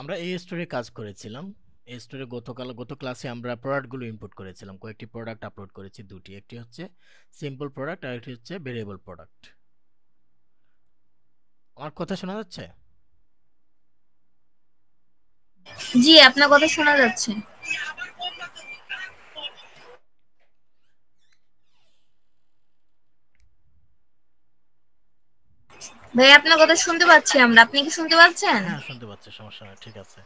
আমরা এই স্টোরে কাজ করেছিলাম এই স্টোরে গতকাল গত ক্লাসে আমরা প্রোডাক্টগুলো ইম্পোর্ট করেছিলাম কয়েকটি প্রোডাক্ট আপলোড করেছি দুটি একটি হচ্ছে সিম্পল প্রোডাক্ট আর একটি হচ্ছে ভেরিয়েবল প্রোডাক্ট আমার কথা শোনা যাচ্ছে জি আপনার কথা শোনা যাচ্ছে ভাই আপনার কথা শুনতে পাচ্ছি আমরা আপনি কি শুনতে পাচ্ছেন হ্যাঁ শুনতে পাচ্ছি সমস্যা ঠিক আছে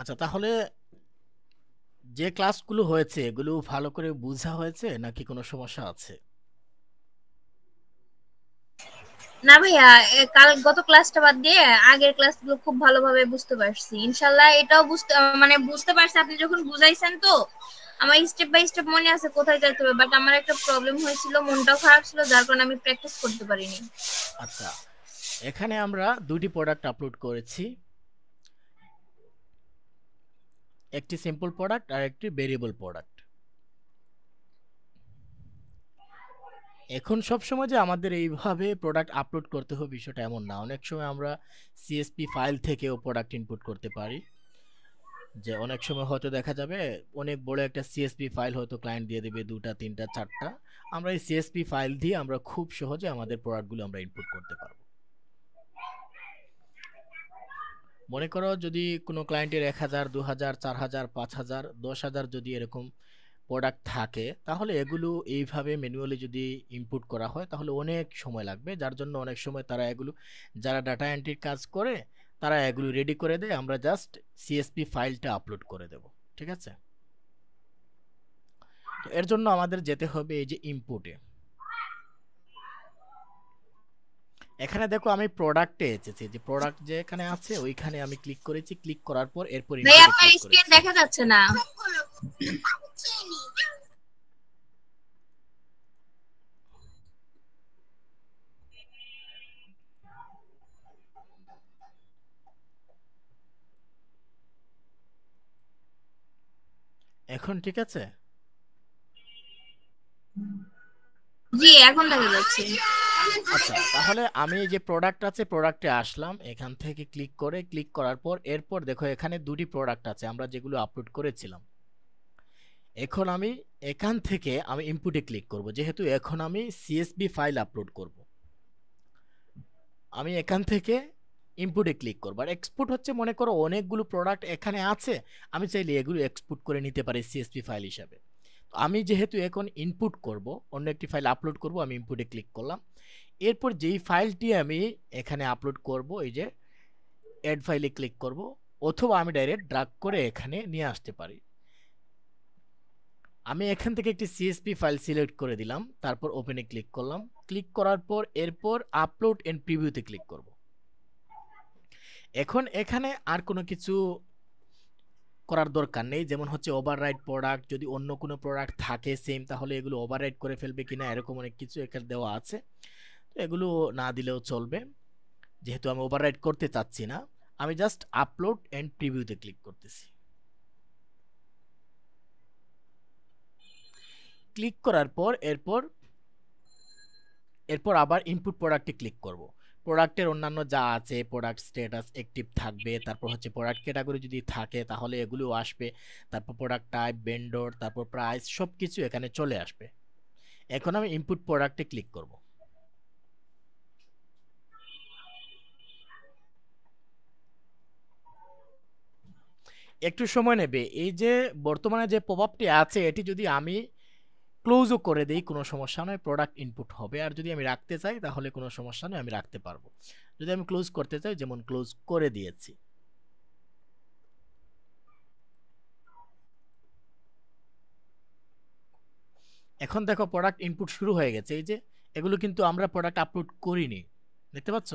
আচ্ছা তাহলে যে ক্লাসগুলো হয়েছে এগুলো ভালো করে বোঝা হয়েছে নাকি কোনো সমস্যা আছে না ভাইয়া কাল গত ক্লাসটা বাদ দিয়ে আগের ক্লাসগুলো খুব ভালোভাবে বুঝতে পারছি ইনশাল্লাহ এটাও বুঝতে মানে বুঝতে পারছি আপনি যখন বুঝাইছেন তো আমার স্টেপ বাই স্টেপ মনে আছে কোথায় যেতে হবে বাট আমার একটা প্রবলেম হয়েছিল মনটা খারাপ ছিল যার কারণে আমি প্র্যাকটিস করতে পারিনি আচ্ছা এখানে আমরা দুটি প্রোডাক্ট আপলোড করেছি একটি সিম্পল প্রোডাক্ট আর একটি ভেরিয়েবল প্রোডাক্ট এখন সব সময় যে আমাদের এইভাবে প্রোডাক্ট আপলোড করতে হবে বিষয়টা এমন না অনেক সময় আমরা সিএসপি ফাইল থেকেও প্রোডাক্ট ইনপুট করতে পারি যে অনেক সময় হয়তো দেখা যাবে অনেক বড় একটা সিএসপি ফাইল হয়তো ক্লায়েন্ট দিয়ে দেবে দুটা তিনটা চারটা আমরা এই সিএসপি ফাইল দিয়ে আমরা খুব সহজে আমাদের প্রোডাক্টগুলো আমরা ইনপুট করতে পারব মনে করো যদি কোনো ক্লায়েন্টের এক হাজার দু হাজার চার হাজার পাঁচ হাজার দশ হাজার যদি এরকম প্রোডাক্ট থাকে তাহলে এগুলো এইভাবে ম্যানুয়ালি যদি ইনপুট করা হয় তাহলে অনেক সময় লাগবে যার জন্য অনেক সময় তারা এগুলো যারা ডাটা এন্ট্রির কাজ করে তারা এগুলো রেডি করে দেয় আমরা জাস্ট সিএসপি ফাইলটা আপলোড করে দেব ঠিক আছে এর জন্য আমাদের যেতে হবে এই যে ইম্পোর্টে এখানে দেখো আমি প্রোডাক্টে এসেছি যে প্রোডাক্ট যে এখানে আছে ওইখানে আমি ক্লিক করেছি ক্লিক করার পর এরপর ভাই আপনার স্ক্রিন দেখা যাচ্ছে না এখন ঠিক আছে জি এখন দেখা যাচ্ছে আচ্ছা তাহলে আমি যে প্রোডাক্ট আছে প্রোডাক্টে আসলাম এখান থেকে ক্লিক করে ক্লিক করার পর এরপর দেখো এখানে দুটি প্রোডাক্ট আছে আমরা যেগুলো আপলোড করেছিলাম এখন আমি এখান থেকে আমি ইনপুটে ক্লিক করব যেহেতু এখন আমি সিএসবি ফাইল আপলোড করব আমি এখান থেকে ইনপুটে ক্লিক করবো আর এক্সপোর্ট হচ্ছে মনে করো অনেকগুলো প্রোডাক্ট এখানে আছে আমি চাইলে এগুলো এক্সপোর্ট করে নিতে পারি সিএসপি ফাইল হিসাবে আমি যেহেতু এখন ইনপুট করব অন্য একটি ফাইল আপলোড করব আমি ইনপুটে ক্লিক করলাম এরপর যেই ফাইলটি আমি এখানে আপলোড করব এই যে অ্যাড ফাইলে ক্লিক করব অথবা আমি ডাইরেক্ট ড্রাগ করে এখানে নিয়ে আসতে পারি আমি এখান থেকে একটি সিএসপি ফাইল সিলেক্ট করে দিলাম তারপর ওপেনে ক্লিক করলাম ক্লিক করার পর এরপর আপলোড অ্যান্ড প্রিভিউতে ক্লিক করব এখন এখানে আর কোনো কিছু করার দরকার নেই যেমন হচ্ছে ওভার রাইড প্রোডাক্ট যদি অন্য কোনো প্রোডাক্ট থাকে সেম তাহলে এগুলো ওভার রাইড করে ফেলবে কিনা এরকম অনেক কিছু এখানে দেওয়া আছে এগুলো না দিলেও চলবে যেহেতু আমি রাইড করতে চাচ্ছি না আমি জাস্ট আপলোড অ্যান্ড প্রিভিউতে ক্লিক করতেছি ক্লিক করার পর এরপর এরপর আবার ইনপুট প্রোডাক্টে ক্লিক করব প্রোডাক্টের অন্যান্য যা আছে প্রোডাক্ট স্ট্যাটাস অ্যাক্টিভ থাকবে তারপর হচ্ছে প্রোডাক্ট ক্যাটাগরি যদি থাকে তাহলে এগুলো আসবে তারপর প্রোডাক্ট টাইপ বেন্ডর তারপর প্রাইস সব কিছু এখানে চলে আসবে এখন আমি ইনপুট প্রোডাক্টে ক্লিক করব একটু সময় নেবে এই যে বর্তমানে যে প্রভাবটি আছে এটি যদি আমি ক্লোজও করে দিই কোনো সমস্যা নয় প্রোডাক্ট ইনপুট হবে আর যদি আমি রাখতে চাই তাহলে কোনো সমস্যা নয় আমি রাখতে পারবো যদি আমি ক্লোজ করতে চাই যেমন ক্লোজ করে দিয়েছি এখন দেখো প্রোডাক্ট ইনপুট শুরু হয়ে গেছে এই যে এগুলো কিন্তু আমরা প্রোডাক্ট আপলোড করিনি দেখতে পাচ্ছ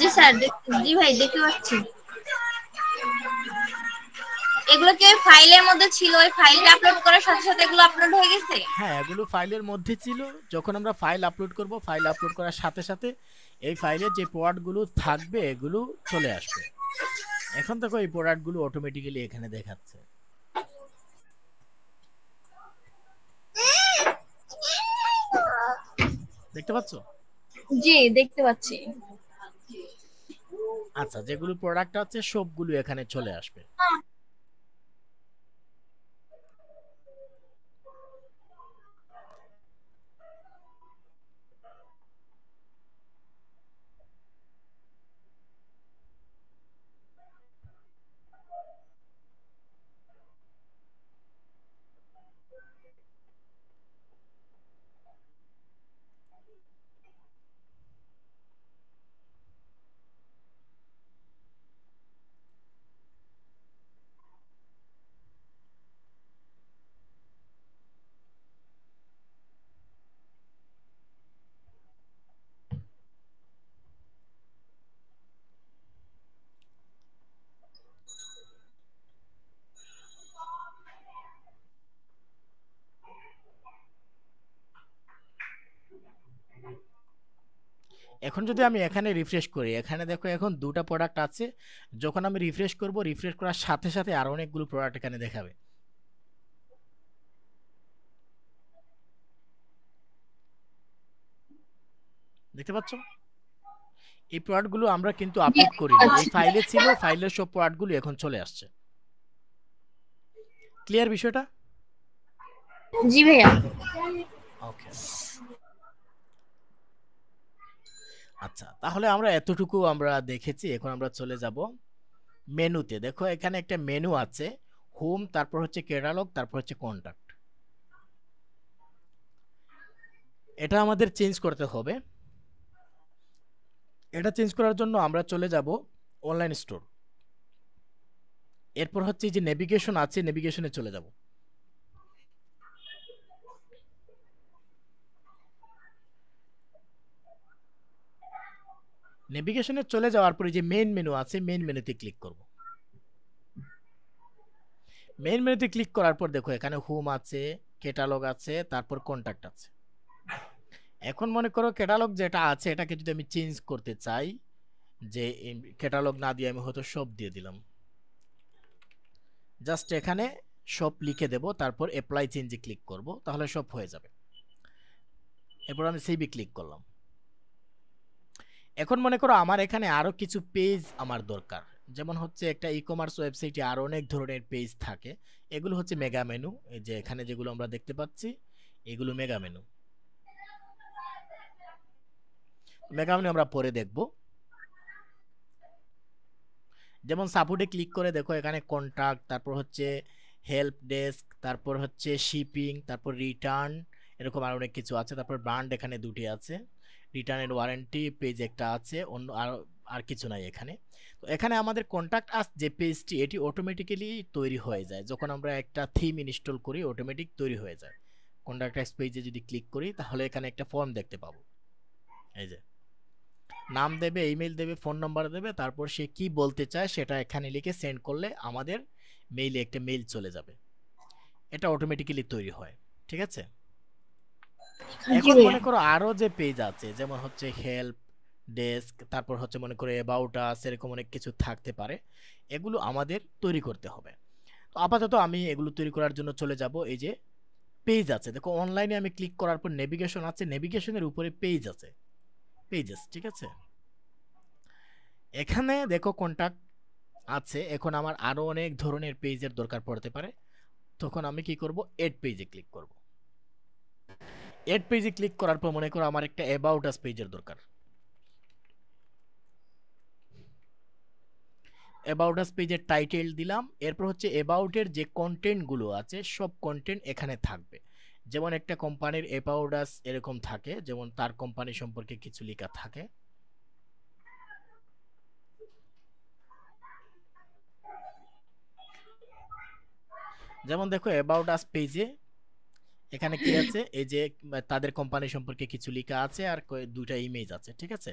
জি স্যার জি ভাই দেখতে পাচ্ছি এগুলো কি ফাইলের মধ্যে ছিল ওই ফাইলটা আপলোড করার সাথে সাথে এগুলো আপলোড হয়ে গেছে হ্যাঁ এগুলো ফাইলের মধ্যে ছিল যখন আমরা ফাইল আপলোড করব ফাইল আপলোড করার সাথে সাথে এই ফাইলে যে প্রোডাক্টগুলো থাকবে এগুলো চলে আসবে এখন দেখো এই প্রোডাক্টগুলো অটোমেটিক্যালি এখানে দেখাচ্ছে দেখতে পাচ্ছো জি দেখতে পাচ্ছি আচ্ছা যেগুলো প্রোডাক্ট আছে সবগুলো এখানে চলে আসবে হ্যাঁ, এখন যদি আমি এখানে রিফ্রেশ করি এখানে দেখো এখন দুটা প্রোডাক্ট আছে যখন আমি রিফ্রেশ করব রিফ্রেশ করার সাথে সাথে আর অনেকগুলো প্রোডাক্ট এখানে দেখাবে দেখতে পাচ্ছ এই প্রোডাক্টগুলো আমরা কিন্তু আপলোড করি না এই ফাইলে ছিল ফাইলের সব প্রোডাক্টগুলো এখন চলে আসছে ক্লিয়ার বিষয়টা জি ভাইয়া ওকে আচ্ছা তাহলে আমরা এতটুকু আমরা দেখেছি এখন আমরা চলে যাব মেনুতে দেখো এখানে একটা মেনু আছে হোম তারপর হচ্ছে ক্যাটালগ তারপর হচ্ছে কন্ট্যাক্ট এটা আমাদের চেঞ্জ করতে হবে এটা চেঞ্জ করার জন্য আমরা চলে যাব অনলাইন স্টোর এরপর হচ্ছে যে নেভিগেশন আছে নেভিগেশনে চলে যাব নেভিগেশনে চলে যাওয়ার পরে যে মেন মেনু আছে মেন মেনুতে ক্লিক করব মেন মেনুতে ক্লিক করার পর দেখো এখানে হোম আছে ক্যাটালগ আছে তারপর কন্ট্যাক্ট আছে এখন মনে করো ক্যাটালগ যেটা আছে এটাকে যদি আমি চেঞ্জ করতে চাই যে ক্যাটালগ না দিয়ে আমি হয়তো সব দিয়ে দিলাম জাস্ট এখানে সব লিখে দেব তারপর অ্যাপ্লাই চেঞ্জে ক্লিক করব তাহলে সব হয়ে যাবে এরপর আমি সেভি ক্লিক করলাম এখন মনে করো আমার এখানে আরও কিছু পেজ আমার দরকার যেমন হচ্ছে একটা ই কমার্স ওয়েবসাইটে আরও অনেক ধরনের পেজ থাকে এগুলো হচ্ছে মেগা মেনু যে এখানে যেগুলো আমরা দেখতে পাচ্ছি এগুলো মেগা মেনু মেগা মেনু আমরা পরে দেখব যেমন সাপোর্টে ক্লিক করে দেখো এখানে কন্ট্রাক্ট তারপর হচ্ছে হেল্প ডেস্ক তারপর হচ্ছে শিপিং তারপর রিটার্ন এরকম আর অনেক কিছু আছে তারপর ব্র্যান্ড এখানে দুটি আছে রিটার্নের ওয়ারেন্টি পেজ একটা আছে অন্য আর আর কিছু নাই এখানে তো এখানে আমাদের কন্ট্যাক্ট আস যে পেজটি এটি অটোমেটিক্যালি তৈরি হয়ে যায় যখন আমরা একটা থিম ইনস্টল করি অটোমেটিক তৈরি হয়ে যায় কন্ট্যাক্ট আস পেজে যদি ক্লিক করি তাহলে এখানে একটা ফর্ম দেখতে পাবো এই যে নাম দেবে ইমেল দেবে ফোন নাম্বার দেবে তারপর সে কি বলতে চায় সেটা এখানে লিখে সেন্ড করলে আমাদের মেইলে একটা মেইল চলে যাবে এটা অটোমেটিক্যালি তৈরি হয় ঠিক আছে এখন মনে করো আরো যে পেজ আছে যেমন হচ্ছে হেল্প ডেস্ক তারপর হচ্ছে মনে করো অ্যাবাউট আস এরকম অনেক কিছু থাকতে পারে এগুলো আমাদের তৈরি করতে হবে তো আপাতত আমি এগুলো তৈরি করার জন্য চলে যাব এই যে পেজ আছে দেখো অনলাইনে আমি ক্লিক করার পর নেভিগেশন আছে নেভিগেশনের উপরে পেজ আছে পেজেস ঠিক আছে এখানে দেখো কন্ট্যাক্ট আছে এখন আমার আরও অনেক ধরনের পেজের দরকার পড়তে পারে তখন আমি কি করব এড পেজে ক্লিক করবো এড পেজে ক্লিক করার পর মনে করো আমার একটা অ্যাবাউট আস পেজের দরকার অ্যাবাউট আস পেজের টাইটেল দিলাম এরপর হচ্ছে অ্যাবাউটের যে কন্টেন্টগুলো আছে সব কন্টেন্ট এখানে থাকবে যেমন একটা কোম্পানির অ্যাবাউট আস এরকম থাকে যেমন তার কোম্পানি সম্পর্কে কিছু লেখা থাকে যেমন দেখো অ্যাবাউট আস পেজে এখানে কি আছে এই যে তাদের কোম্পানি সম্পর্কে কিছু লেখা আছে আর দুইটা ইমেজ আছে ঠিক আছে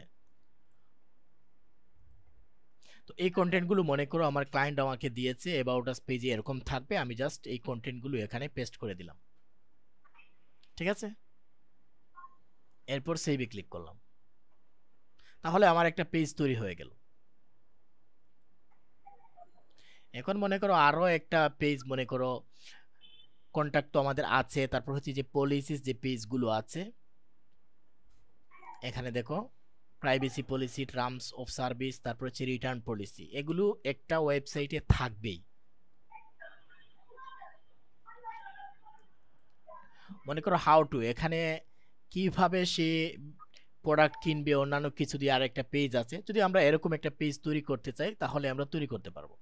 তো এই কন্টেন্টগুলো মনে করো আমার ক্লায়েন্ট আমাকে দিয়েছে অ্যাবাউট আস পেজে এরকম থাকবে আমি জাস্ট এই কন্টেন্টগুলো এখানে পেস্ট করে দিলাম ঠিক আছে এরপর সেভে ক্লিক করলাম তাহলে আমার একটা পেজ তৈরি হয়ে গেল এখন মনে করো আরও একটা পেজ মনে করো কন্ট্যাক্ট তো আমাদের আছে তারপর হচ্ছে যে পলিসিস যে পেজগুলো আছে এখানে দেখো privacy policy terms of service তারপর হচ্ছে রিটার্ন পলিসি এগুলো একটা ওয়েবসাইটে থাকবেই মনে করো হাউ টু এখানে কিভাবে সে প্রোডাক্ট কিনবে অন্যান্য কিছু দিয়ে আর একটা পেজ আছে যদি আমরা এরকম একটা পেজ তৈরি করতে চাই তাহলে আমরা তৈরি করতে পারবো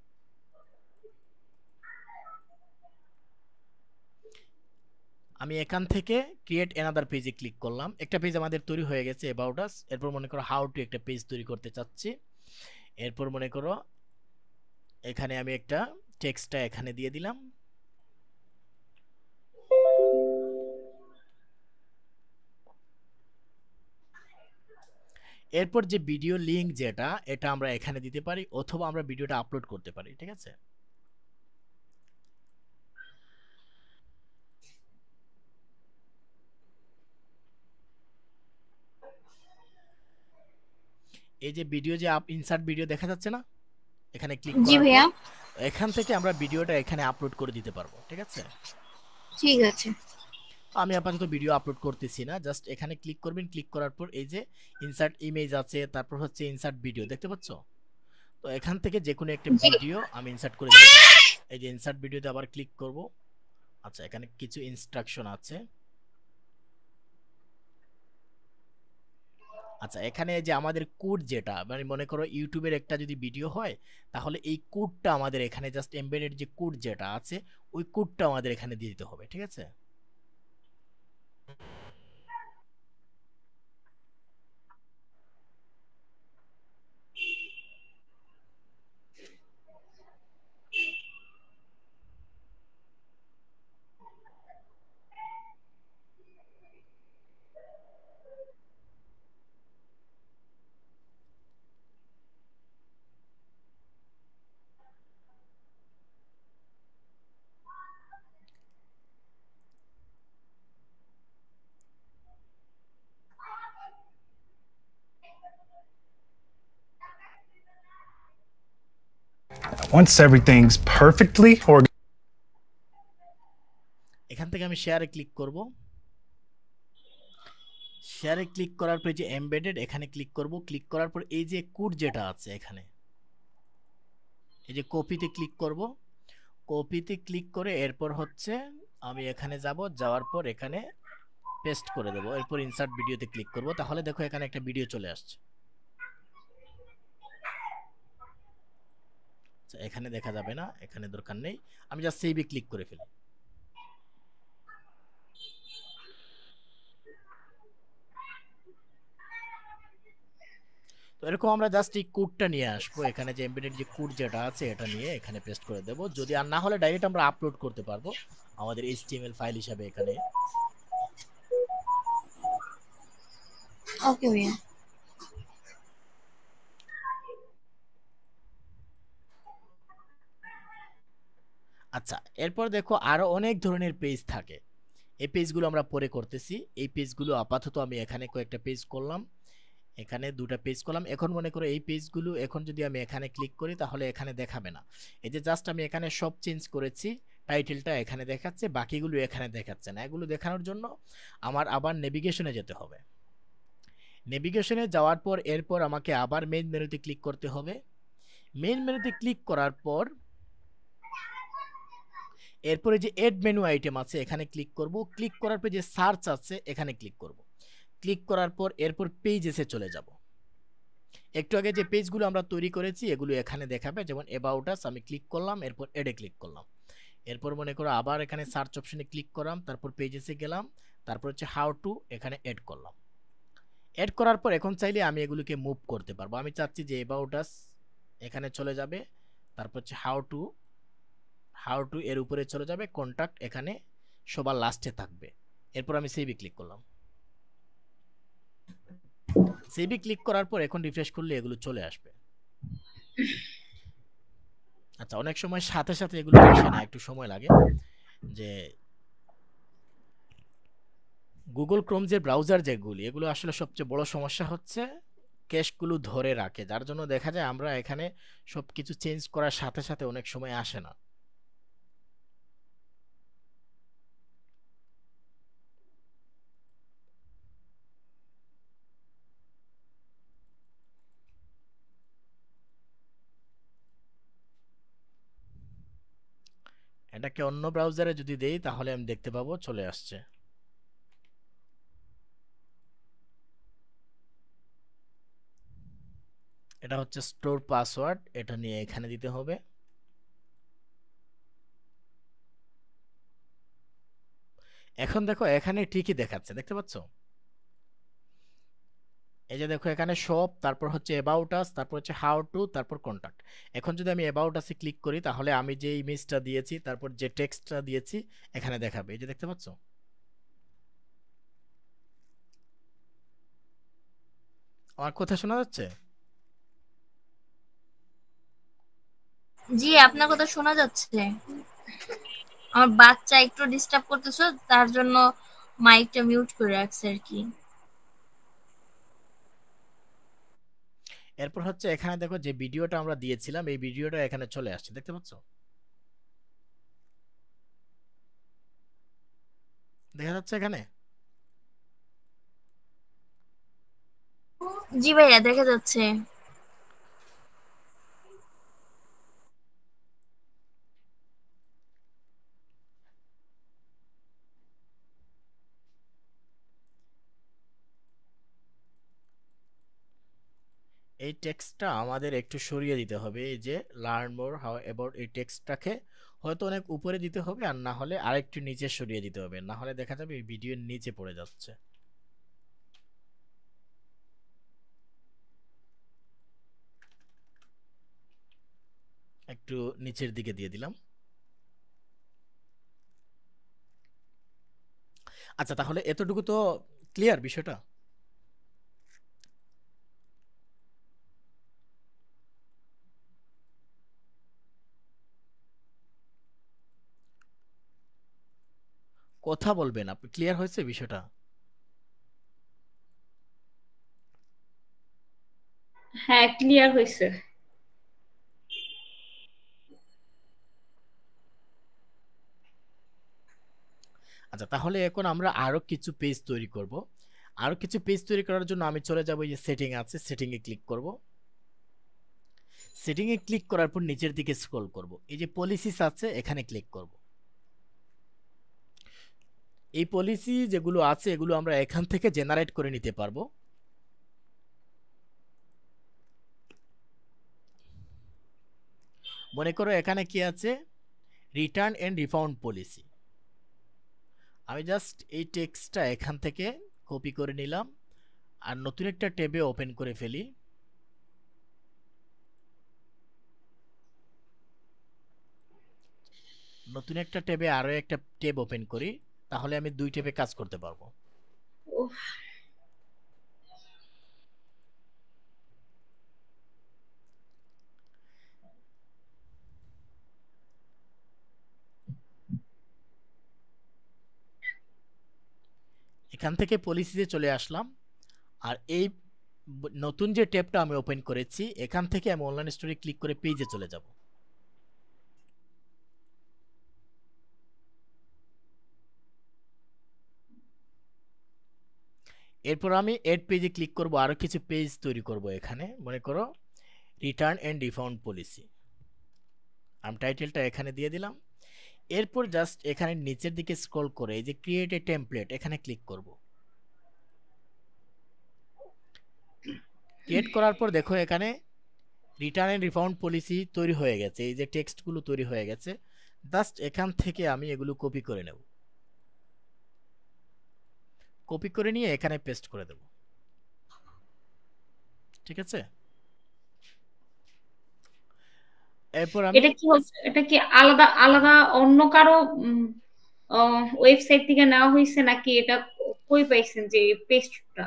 আমি এখান থেকে ক্রিয়েট এনাদার পেজে ক্লিক করলাম একটা পেজ আমাদের তৈরি হয়ে গেছে অ্যাবাউট আস এরপর মনে করো হাউ টু একটা পেজ তৈরি করতে চাচ্ছি এরপর মনে করো এখানে আমি একটা টেক্সটটা এখানে দিয়ে দিলাম এরপর যে ভিডিও লিঙ্ক যেটা এটা আমরা এখানে দিতে পারি অথবা আমরা ভিডিওটা আপলোড করতে পারি ঠিক আছে এই যে ভিডিও যে ইনসার্ট ভিডিও দেখা যাচ্ছে না এখানে ক্লিক জি ভাইয়া এখান থেকে আমরা ভিডিওটা এখানে আপলোড করে দিতে পারবো ঠিক আছে ঠিক আছে আমি আপাতত ভিডিও আপলোড করতেছি না জাস্ট এখানে ক্লিক করবেন ক্লিক করার পর এই যে ইনসার্ট ইমেজ আছে তারপর হচ্ছে ইনসার্ট ভিডিও দেখতে পাচ্ছ তো এখান থেকে যে কোনো একটা ভিডিও আমি ইনসার্ট করে দেব এই যে ইনসার্ট ভিডিওতে আবার ক্লিক করব আচ্ছা এখানে কিছু ইনস্ট্রাকশন আছে আচ্ছা এখানে যে আমাদের কোড যেটা মানে মনে করো ইউটিউবের একটা যদি ভিডিও হয় তাহলে এই কোডটা আমাদের এখানে জাস্ট এমবেডেড যে কোড যেটা আছে ওই কোডটা আমাদের এখানে দিয়ে দিতে হবে ঠিক আছে once everything's perfectly organized এখান থেকে আমি শেয়ারে ক্লিক করব শেয়ারে ক্লিক করার পর যে এমবেডেড এখানে ক্লিক করব ক্লিক করার পর এই যে কোড যেটা আছে এখানে এই যে কপিতে ক্লিক করব কপিতে ক্লিক করে এরপর হচ্ছে আমি এখানে যাব যাওয়ার পর এখানে পেস্ট করে দেবো এরপর ইনসার্ট ভিডিওতে ক্লিক করব তাহলে দেখো এখানে একটা ভিডিও চলে আসছে আচ্ছা এখানে দেখা যাবে না এখানে দরকার নেই আমি জাস্ট সেভে ক্লিক করে ফেলি তো এরকম আমরা জাস্ট এই কোডটা নিয়ে আসবো এখানে যে এমবেডেড যে কোড যেটা আছে এটা নিয়ে এখানে পেস্ট করে দেব যদি আর না হলে ডাইরেক্ট আমরা আপলোড করতে পারবো আমাদের এইচটিএমএল ফাইল হিসাবে এখানে ওকে ভাইয়া আচ্ছা এরপর দেখো আরও অনেক ধরনের পেজ থাকে এই পেজগুলো আমরা পরে করতেছি এই পেজগুলো আপাতত আমি এখানে কয়েকটা পেজ করলাম এখানে দুটা পেজ করলাম এখন মনে করো এই পেজগুলো এখন যদি আমি এখানে ক্লিক করি তাহলে এখানে দেখাবে না এই যে জাস্ট আমি এখানে সব চেঞ্জ করেছি টাইটেলটা এখানে দেখাচ্ছে বাকিগুলো এখানে দেখাচ্ছে না এগুলো দেখানোর জন্য আমার আবার নেভিগেশনে যেতে হবে নেভিগেশনে যাওয়ার পর এরপর আমাকে আবার মেন মেনুতে ক্লিক করতে হবে মেন মেনুতে ক্লিক করার পর এরপরে যে এড মেনু আইটেম আছে এখানে ক্লিক করব ক্লিক করার পর যে সার্চ আছে এখানে ক্লিক করব ক্লিক করার পর এরপর পেজেসে চলে যাব একটু আগে যে পেজগুলো আমরা তৈরি করেছি এগুলো এখানে দেখাবে যেমন অ্যাবাউটাস আমি ক্লিক করলাম এরপর এডে ক্লিক করলাম এরপর মনে করো আবার এখানে সার্চ অপশনে ক্লিক করলাম তারপর পেজেসে গেলাম তারপর হচ্ছে হাউ টু এখানে অ্যাড করলাম এড করার পর এখন চাইলে আমি এগুলোকে মুভ করতে পারবো আমি চাচ্ছি যে অ্যাবাউটাস এখানে চলে যাবে তারপর হচ্ছে হাউ টু হাউ টু এর উপরে চলে যাবে কন্ট্রাক্ট এখানে সবার লাস্টে থাকবে এরপর আমি সেভি ক্লিক করলাম সেভি ক্লিক করার পর এখন রিফ্রেশ করলে এগুলো চলে আসবে আচ্ছা অনেক সময় সাথে সাথে এগুলো আসে না একটু সময় লাগে যে গুগল ক্রোম যে ব্রাউজার যেগুলি এগুলো আসলে সবচেয়ে বড় সমস্যা হচ্ছে ক্যাশগুলো ধরে রাখে যার জন্য দেখা যায় আমরা এখানে সব কিছু চেঞ্জ করার সাথে সাথে অনেক সময় আসে না এটাকে অন্য ব্রাউজারে যদি দেই তাহলে আমি দেখতে পাবো চলে আসছে এটা হচ্ছে স্টোর পাসওয়ার্ড এটা নিয়ে এখানে দিতে হবে এখন দেখো এখানে ঠিকই দেখাচ্ছে দেখতে পাচ্ছ এই যে দেখো এখানে শপ তারপর হচ্ছে অ্যাবাউট আস তারপর হচ্ছে হাউ টু তারপর কন্ট্যাক্ট এখন যদি আমি অ্যাবাউট আসে ক্লিক করি তাহলে আমি যে ইমেজটা দিয়েছি তারপর যে টেক্সটটা দিয়েছি এখানে দেখাবে এই যে দেখতে পাচ্ছ আমার কথা শোনা যাচ্ছে জি আপনার কথা শোনা যাচ্ছে আমার বাচ্চা একটু ডিস্টার্ব করতেছে তার জন্য মাইকটা মিউট করে রাখছে আর কি এরপর হচ্ছে এখানে দেখো যে ভিডিওটা আমরা দিয়েছিলাম এই ভিডিওটা এখানে চলে আসছে দেখতে পাচ্ছ দেখা যাচ্ছে এখানে জি ভাইয়া দেখা যাচ্ছে এই টেক্সটটা আমাদের একটু সরিয়ে দিতে হবে এই যে লার্ন মোর হাউ অ্যাবাউট এই টেক্সটটাকে হয়তো অনেক উপরে দিতে হবে আর না হলে আরেকটু নিচে সরিয়ে দিতে হবে না হলে দেখা যাবে ভিডিওর নিচে পড়ে যাচ্ছে একটু নিচের দিকে দিয়ে দিলাম আচ্ছা তাহলে এতটুকু তো ক্লিয়ার বিষয়টা কথা বলবেন আপনি ক্লিয়ার হয়েছে বিষয়টা হ্যাঁ, আচ্ছা তাহলে এখন আমরা আরো কিছু পেজ তৈরি করব আরো কিছু পেজ তৈরি করার জন্য আমি চলে যাবো যে সেটিং আছে সেটিং এ ক্লিক করব সেটিংয়ে ক্লিক করার পর নিচের দিকে স্ক্রল করব এই যে পলিসিস আছে এখানে ক্লিক করব এই পলিসি যেগুলো আছে এগুলো আমরা এখান থেকে জেনারেট করে নিতে পারবো মনে করো এখানে কি আছে রিটার্ন অ্যান্ড রিফাউন্ড পলিসি আমি জাস্ট এই টেক্সটটা এখান থেকে কপি করে নিলাম আর নতুন একটা ট্যাবে ওপেন করে ফেলি নতুন একটা ট্যাবে আরও একটা ট্যাব ওপেন করি তাহলে আমি দুই টেপে কাজ করতে পারবো এখান থেকে পলিসিতে চলে আসলাম আর এই নতুন যে টেপটা আমি ওপেন করেছি এখান থেকে আমি অনলাইন স্টোরে ক্লিক করে পেজে চলে যাবো এরপর আমি এড পেজে ক্লিক করব আরও কিছু পেজ তৈরি করব এখানে মনে করো রিটার্ন অ্যান্ড রিফাউন্ড পলিসি আমি টাইটেলটা এখানে দিয়ে দিলাম এরপর জাস্ট এখানে নিচের দিকে স্ক্রল করে এই যে ক্রিয়েট এ টেমপ্লেট এখানে ক্লিক করব ক্রিয়েট করার পর দেখো এখানে রিটার্ন অ্যান্ড রিফাউন্ড পলিসি তৈরি হয়ে গেছে এই যে টেক্সটগুলো তৈরি হয়ে গেছে জাস্ট এখান থেকে আমি এগুলো কপি করে নেব কপি করে নিয়ে এখানে পেস্ট করে দেব ঠিক আছে এরপর আমি এটা কি হচ্ছে এটা কি আলাদা আলাদা অন্য কারো ওয়েবসাইট থেকে নেওয়া হয়েছে নাকি এটা কই পাইছেন যে পেস্টটা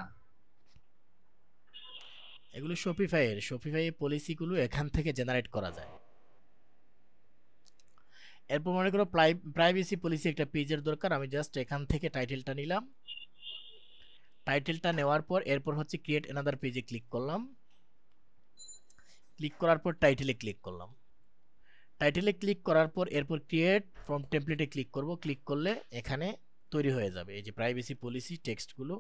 এগুলো শপিফাই এর শপিফাই পলিসি গুলো এখান থেকে জেনারেট করা যায় এরপর মনে করো প্রাইভেসি পলিসি একটা পেজের দরকার আমি জাস্ট এখান থেকে টাইটেলটা নিলাম টাইটেলটা নেওয়ার পর এরপর হচ্ছে ক্রিয়েট অ্যানাদার পেজে ক্লিক করলাম ক্লিক করার পর টাইটেলে ক্লিক করলাম টাইটেলে ক্লিক করার পর এরপর ক্রিয়েট ফ্রম টেম্পলেটে ক্লিক করব ক্লিক করলে এখানে তৈরি হয়ে যাবে এই যে প্রাইভেসি পলিসি টেক্সটগুলো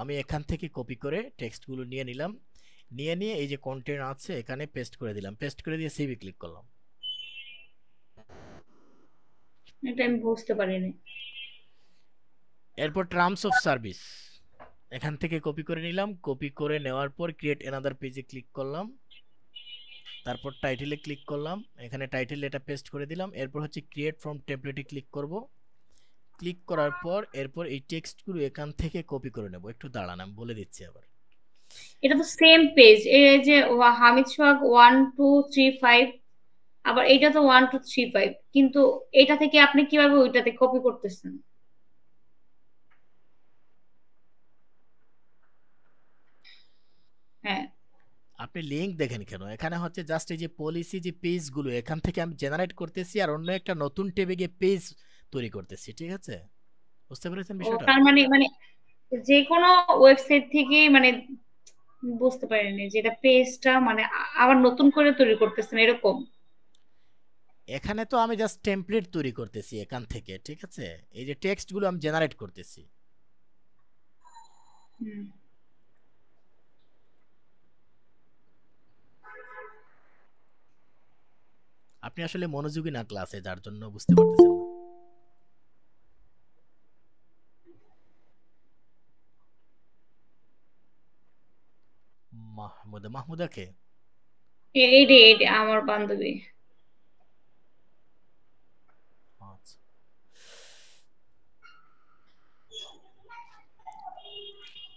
আমি এখান থেকে কপি করে টেক্সটগুলো নিয়ে নিলাম নিয়ে নিয়ে এই যে কন্টেন্ট আছে এখানে পেস্ট করে দিলাম পেস্ট করে দিয়ে সেভি ক্লিক করলাম এটা আমি বুঝতে পারিনি এরপর টার্মস অফ সার্ভিস এখান থেকে কপি করে নিলাম কপি করে নেওয়ার পর ক্রিয়েট এনাদার পেজে ক্লিক করলাম তারপর টাইটেলে ক্লিক করলাম এখানে টাইটেল এটা পেস্ট করে দিলাম এরপর হচ্ছে ক্রিয়েট ফ্রম টেমপ্লেটে ক্লিক করব ক্লিক করার পর এরপর এই টেক্সটগুলো এখান থেকে কপি করে নেব একটু দাঁড়ান আমি বলে দিচ্ছি আবার এটা তো সেম পেজ এই যে Hamid Sohag one two three five আবার এটা তো ওয়ান টু থ্রি ফাইভ কিন্তু এটা থেকে আপনি কিভাবে ওইটাতে কপি করতেছেন হ্যাঁ আপনি লিংক দেখেন কেন এখানে হচ্ছে জাস্ট এই যে পলিসি যে পেজগুলো এখান থেকে আমি জেনারেট করতেছি আর অন্য একটা নতুন ট্যাবে গিয়ে পেজ তৈরি করতেছি ঠিক আছে বুঝতে পেরেছেন বিষয়টা তার মানে মানে যে কোনো ওয়েবসাইট থেকে মানে বুঝতে পারিনি যে এটা পেজটা মানে আবার নতুন করে তৈরি করতেছেন এরকম এখানে তো আমি জাস্ট টেমপ্লেট তৈরি করতেছি এখান থেকে ঠিক আছে এই যে টেক্সটগুলো আমি জেনারেট করতেছি হুম আপনি আসলে মনোযোগী না ক্লাসে যার জন্য বুঝতে পারতেছেন না মাহমুদা মাহমুদা কে আমার বান্ধবী আচ্ছা।,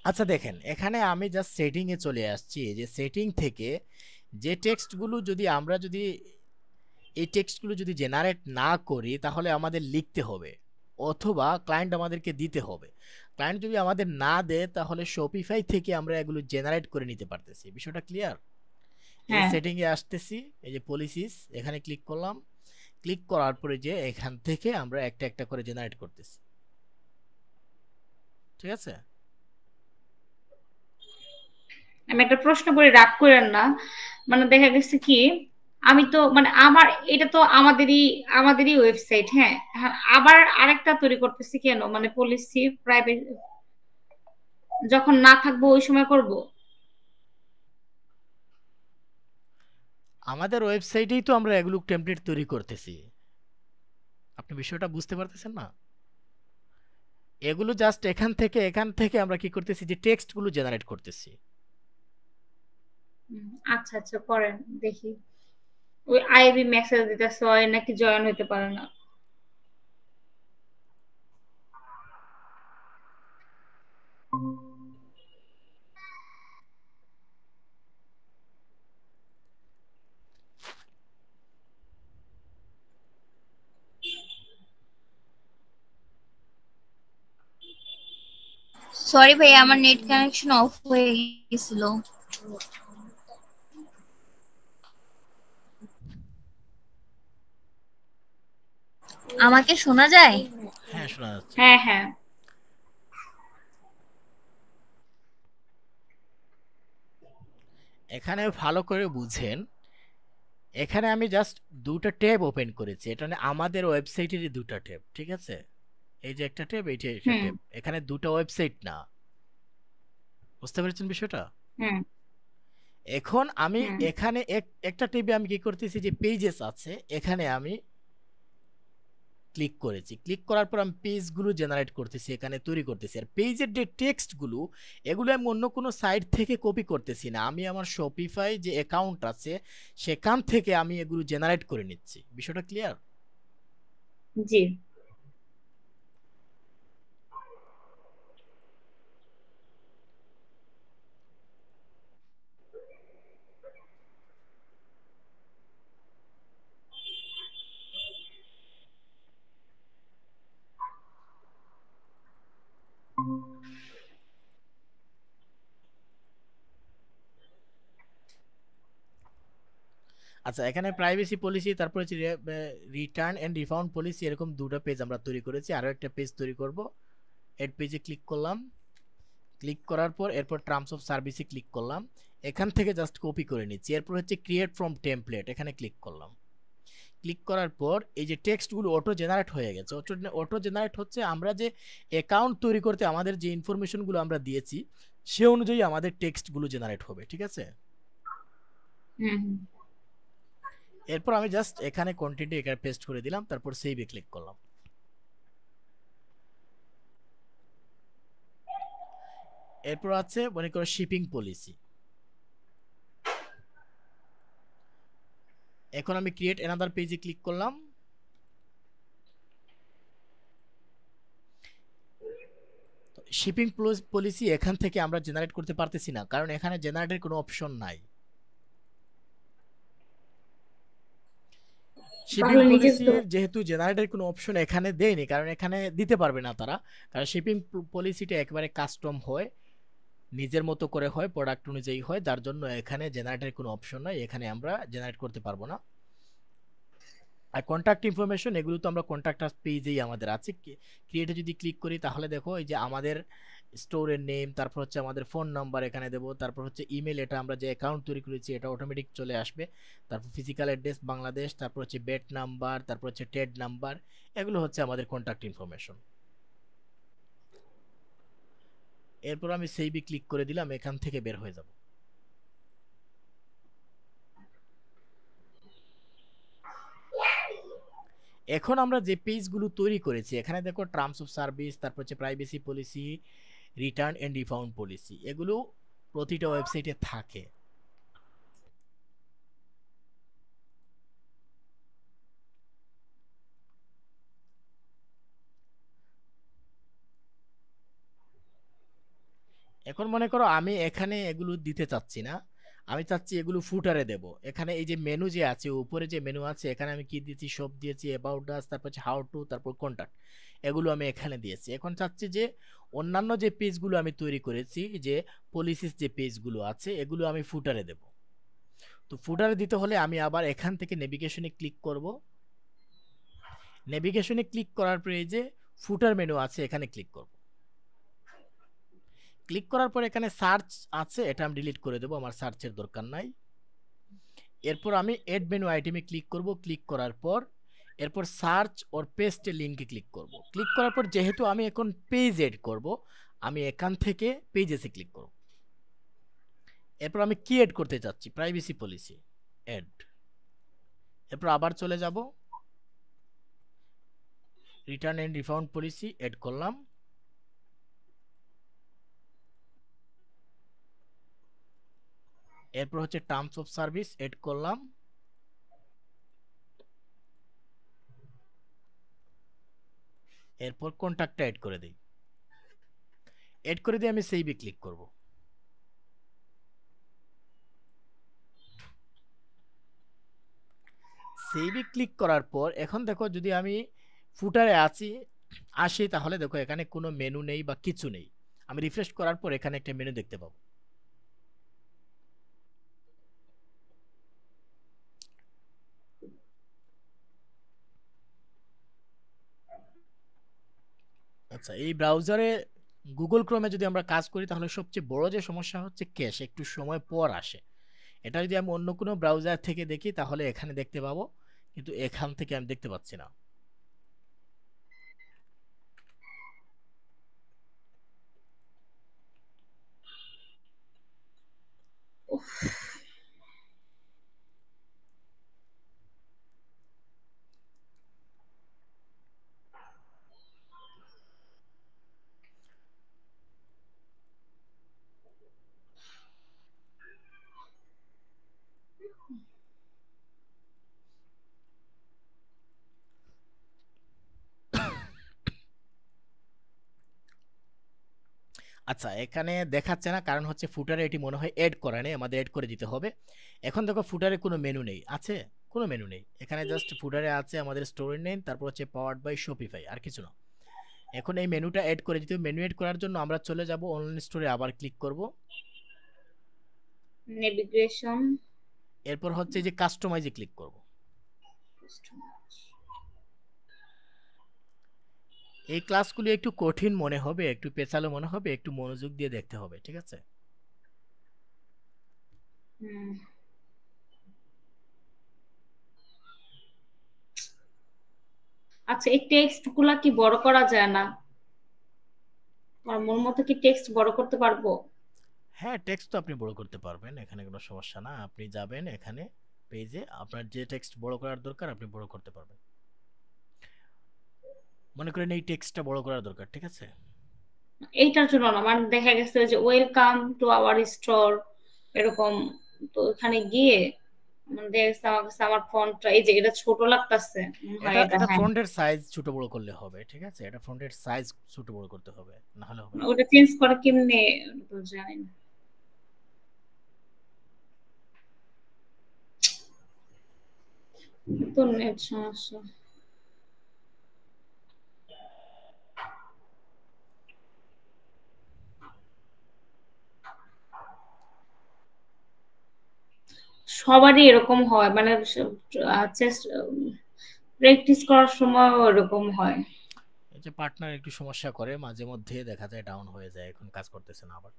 আচ্ছা দেখেন এখানে আমি জাস্ট সেটিংয়ে চলে আসছি যে সেটিং থেকে যে টেক্সটগুলো যদি আমরা যদি এই টেক্সটগুলো যদি জেনারেট না করি তাহলে আমাদের লিখতে হবে অথবা ক্লায়েন্ট আমাদেরকে দিতে হবে ক্লায়েন্ট যদি আমাদের না দেয় তাহলে শপিফাই থেকে আমরা এগুলো জেনারেট করে নিতে পারতেছি বিষয়টা ক্লিয়ার সেটিং এ আসতেছি এই যে পলিসিস এখানে ক্লিক করলাম ক্লিক করার পরে যে এখান থেকে আমরা একটা একটা করে জেনারেট করতেছি ঠিক আছে আমি একটা প্রশ্ন করি রাগ করেন না মানে দেখা গেছে কি আমি তো মানে আমার এটা তো আমাদেরই আমাদেরই ওয়েবসাইট হ্যাঁ? হ্যাঁ আবার আরেকটা তৈরি করতেছি কেন মানে পলিসি প্রাইভেট যখন না থাকবো ওই সময় করব আমাদের ওয়েবসাইটেই তো আমরা এগুলো টেমপ্লেট তৈরি করতেছি আপনি বিষয়টা বুঝতে পারতেছেন না এগুলো জাস্ট এখান থেকে এখান থেকে আমরা কি করতেছি যে টেক্সটগুলো জেনারেট করতেছি আচ্ছা আচ্ছা করেন দেখি ওই আইবি ম্যাক্সেজ দিতেছে ওই নাকি জয়েন হইতে পারে না সরি ভাই আমার নেট কানেকশন অফ হয়ে গেছিল আমাকে শোনা যায় হ্যাঁ শোনা যাচ্ছে হ্যাঁ হ্যাঁ এখানে ভালো করে বুঝেন এখানে আমি জাস্ট দুটো ট্যাব ওপেন করেছি এটা আমাদের ওয়েবসাইটেরই দুটো ট্যাব ঠিক আছে এই যে একটা ট্যাব এইটা ট্যাব এখানে দুটো ওয়েবসাইট না বুঝতে পেরেছেন বিষয়টা এখন আমি এখানে একটা টেবে আমি কি করতেছি যে পেজেস আছে এখানে আমি ক্লিক করেছি ক্লিক করার পর আমি পেজগুলো জেনারেট করতেছি এখানে তৈরি করতেছি আর পেজের যে টেক্সটগুলো এগুলো আমি অন্য কোনো সাইট থেকে কপি করতেছি না আমি আমার শপিফাই যে অ্যাকাউন্ট আছে সেখান থেকে আমি এগুলো জেনারেট করে নিচ্ছি বিষয়টা ক্লিয়ার জি আচ্ছা এখানে প্রাইভেসি পলিসি তারপর হচ্ছে রিটার্ন অ্যান্ড রিফাউন্ড পলিসি এরকম দুটো পেজ আমরা তৈরি করেছি আরও একটা পেজ তৈরি করব এড পেজে ক্লিক করলাম ক্লিক করার পর এরপর টার্মস অফ সার্ভিসে ক্লিক করলাম এখান থেকে জাস্ট কপি করে নিচ্ছি এরপর হচ্ছে ক্রিয়েট ফ্রম টেমপ্লেট এখানে ক্লিক করলাম ক্লিক করার পর এই যে টেক্সটগুলো অটো জেনারেট হয়ে গেছে অটো অটো জেনারেট হচ্ছে আমরা যে অ্যাকাউন্ট তৈরি করতে আমাদের যে ইনফরমেশনগুলো আমরা দিয়েছি সে অনুযায়ী আমাদের টেক্সটগুলো জেনারেট হবে ঠিক আছে হুম এরপর আমি জাস্ট এখানে কন্টেন্টে এখানে পেস্ট করে দিলাম তারপর সেইভে ক্লিক করলাম এরপর আছে মনে করো শিপিং পলিসি এখন আমি ক্রিয়েট অ্যানাদার পেজে ক্লিক করলাম শিপিং পলিসি এখান থেকে আমরা জেনারেট করতে পারতেছি না কারণ এখানে জেনারেটের কোনো অপশন নাই শিপিং পলিসির যেহেতু জেনারেটের কোনো অপশন এখানে দেয়নি কারণ এখানে দিতে পারবে না তারা কারণ শিপিং পলিসিটা একবারে কাস্টম হয় নিজের মতো করে হয় প্রোডাক্ট অনুযায়ী হয় তার জন্য এখানে জেনারেটের কোনো অপশন নাই এখানে আমরা জেনারেট করতে পারবো না আর কন্ট্যাক্ট ইনফরমেশন এগুলো তো আমরা কন্ট্যাক্টার পেজেই আমাদের আছে ক্রিয়েটে যদি ক্লিক করি তাহলে দেখো এই যে আমাদের স্টোরের নেম তারপর হচ্ছে আমাদের ফোন নাম্বার এখানে দেবো তারপর হচ্ছে ইমেল এটা আমরা যে অ্যাকাউন্ট তৈরি করেছি এটা অটোমেটিক চলে আসবে তারপর ফিজিক্যাল অ্যাড্রেস বাংলাদেশ তারপর হচ্ছে বেট নাম্বার তারপর হচ্ছে টেড নাম্বার এগুলো হচ্ছে আমাদের কন্ট্যাক্ট ইনফরমেশন এরপর আমি বি ক্লিক করে দিলাম এখান থেকে বের হয়ে যাব এখন আমরা যে পেজগুলো তৈরি করেছি এখানে দেখো টার্মস অফ সার্ভিস তারপর হচ্ছে privacy policy return and refund policy এগুলো প্রতিটা ওয়েবসাইটে থাকে এখন মনে করো আমি এখানে এগুলো দিতে চাচ্ছি না আমি চাচ্ছি এগুলো ফুটারে দেব এখানে এই যে মেনু যে আছে উপরে যে মেনু আছে এখানে আমি কি দিয়েছি সব দিয়েছি অ্যাবাউট ডাস তারপর হাউ টু তারপর কন্ট্যাক্ট এগুলো আমি এখানে দিয়েছি এখন চাচ্ছি যে অন্যান্য যে পেজগুলো আমি তৈরি করেছি যে পলিসিস যে পেজগুলো আছে এগুলো আমি ফুটারে দেব তো ফুটারে দিতে হলে আমি আবার এখান থেকে নেভিগেশনে ক্লিক করব নেভিগেশনে ক্লিক করার পরে যে ফুটার মেনু আছে এখানে ক্লিক করব ক্লিক করার পর এখানে সার্চ আছে এটা আমি ডিলিট করে দেবো আমার সার্চের দরকার নাই এরপর আমি এড মেনু আইটেমে ক্লিক করব ক্লিক করার পর এরপর সার্চ ওর পেস্টে লিঙ্কে ক্লিক করব। ক্লিক করার পর যেহেতু আমি এখন পেজ এড করব আমি এখান থেকে পেজেসে ক্লিক করব এরপর আমি কি এড করতে চাচ্ছি প্রাইভেসি পলিসি এড এরপর আবার চলে যাব return and refund policy add করলাম এরপর হচ্ছে টার্মস অফ সার্ভিস এড করলাম এরপর কন্ট্রাক্টটা অ্যাড করে দিই অ্যাড করে দিয়ে আমি সেইভে ক্লিক করব সেইভে ক্লিক করার পর এখন দেখো যদি আমি ফুটারে আছি আসি তাহলে দেখো এখানে কোনো মেনু নেই বা কিছু নেই আমি রিফ্রেশ করার পর এখানে একটা মেনু দেখতে পাবো আচ্ছা এই ব্রাউজারে গুগল ক্রোমে যদি আমরা কাজ করি তাহলে সবচেয়ে বড় যে সমস্যা হচ্ছে ক্যাশ একটু সময় পর আসে এটা যদি আমি অন্য কোনো ব্রাউজার থেকে দেখি তাহলে এখানে দেখতে পাবো কিন্তু এখান থেকে আমি দেখতে পাচ্ছি না উফ আচ্ছা এখানে দেখাচ্ছে না কারণ হচ্ছে ফুটারে এটি মনে হয় অ্যাড করা নেই আমাদের অ্যাড করে দিতে হবে এখন দেখো ফুটারে কোনো মেনু নেই আছে কোনো মেনু নেই এখানে জাস্ট ফুটারে আছে আমাদের স্টোরের নেই তারপর হচ্ছে পাওয়ার্ড বাই শপিফাই আর কিছু না এখন এই মেনুটা অ্যাড করে দিতে মেনু অ্যাড করার জন্য আমরা চলে যাব অনলাইন স্টোরে আবার ক্লিক করব নেভিগেশন এরপর হচ্ছে যে কাস্টমাইজে ক্লিক করব কাস্টমাইজ এই ক্লাসগুলি একটু কঠিন মনে হবে একটু পেছালো মনে হবে একটু মনোযোগ দিয়ে দেখতে হবে ঠিক আছে আচ্ছা এই টেক্সট গুলা কি বড় করা যায় না আমার মন মতো কি টেক্সট বড় করতে পারবো হ্যাঁ টেক্সট তো আপনি বড় করতে পারবেন এখানে কোনো সমস্যা না আপনি যাবেন এখানে পেজে আপনার যে টেক্সট বড় করার দরকার আপনি বড় করতে পারবেন মনে করেন এই টেক্সটটা বড় করার দরকার ঠিক আছে এইটার জন্য না মানে দেখা গেছে যে ওয়েলকাম টু আওয়ার স্টোর এরকম তো ওখানে গিয়ে মানে আমার ফন্টটা এই যে এটা ছোট লাগতেছে এটা হ্যাঁ। ফন্টের সাইজ ছোট বড় করলে হবে ঠিক আছে এটা ফন্টের সাইজ ছোট বড় করতে হবে না হলে হবে ওটা চেঞ্জ করা কেমনে তো জানি তো নেট সমস্যা সবারই এরকম হয় মানে প্র্যাকটিস করার সময় এরকম হয় যে পার্টনার একটু সমস্যা করে মাঝে মধ্যে দেখা যায় ডাউন হয়ে যায় এখন কাজ করতেছে না আবার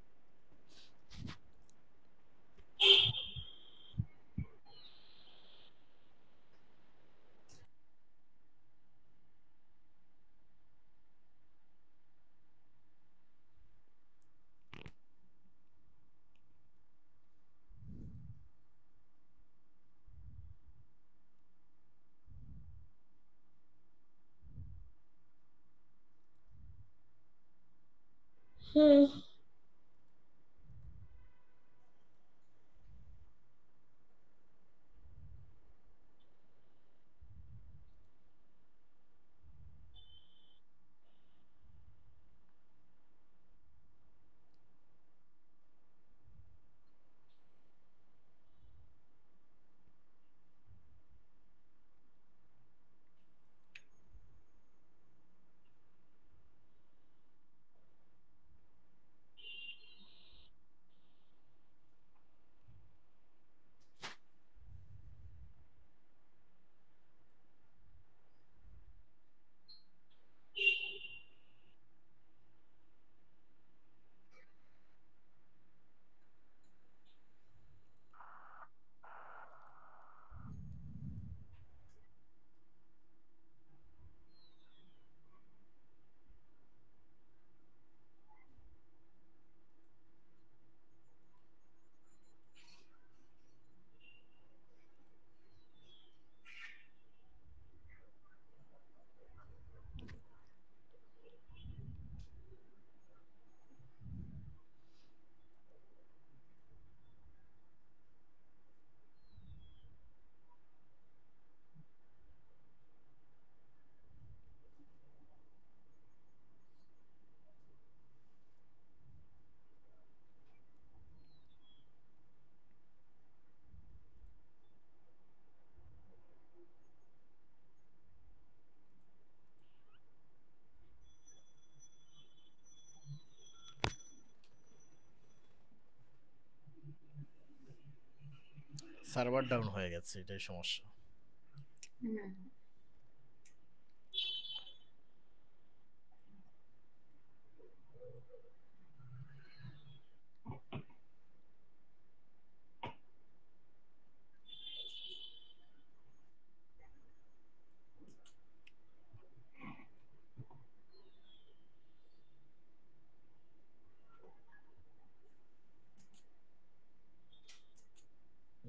সার্ভার ডাউন হয়ে গেছে এটাই সমস্যা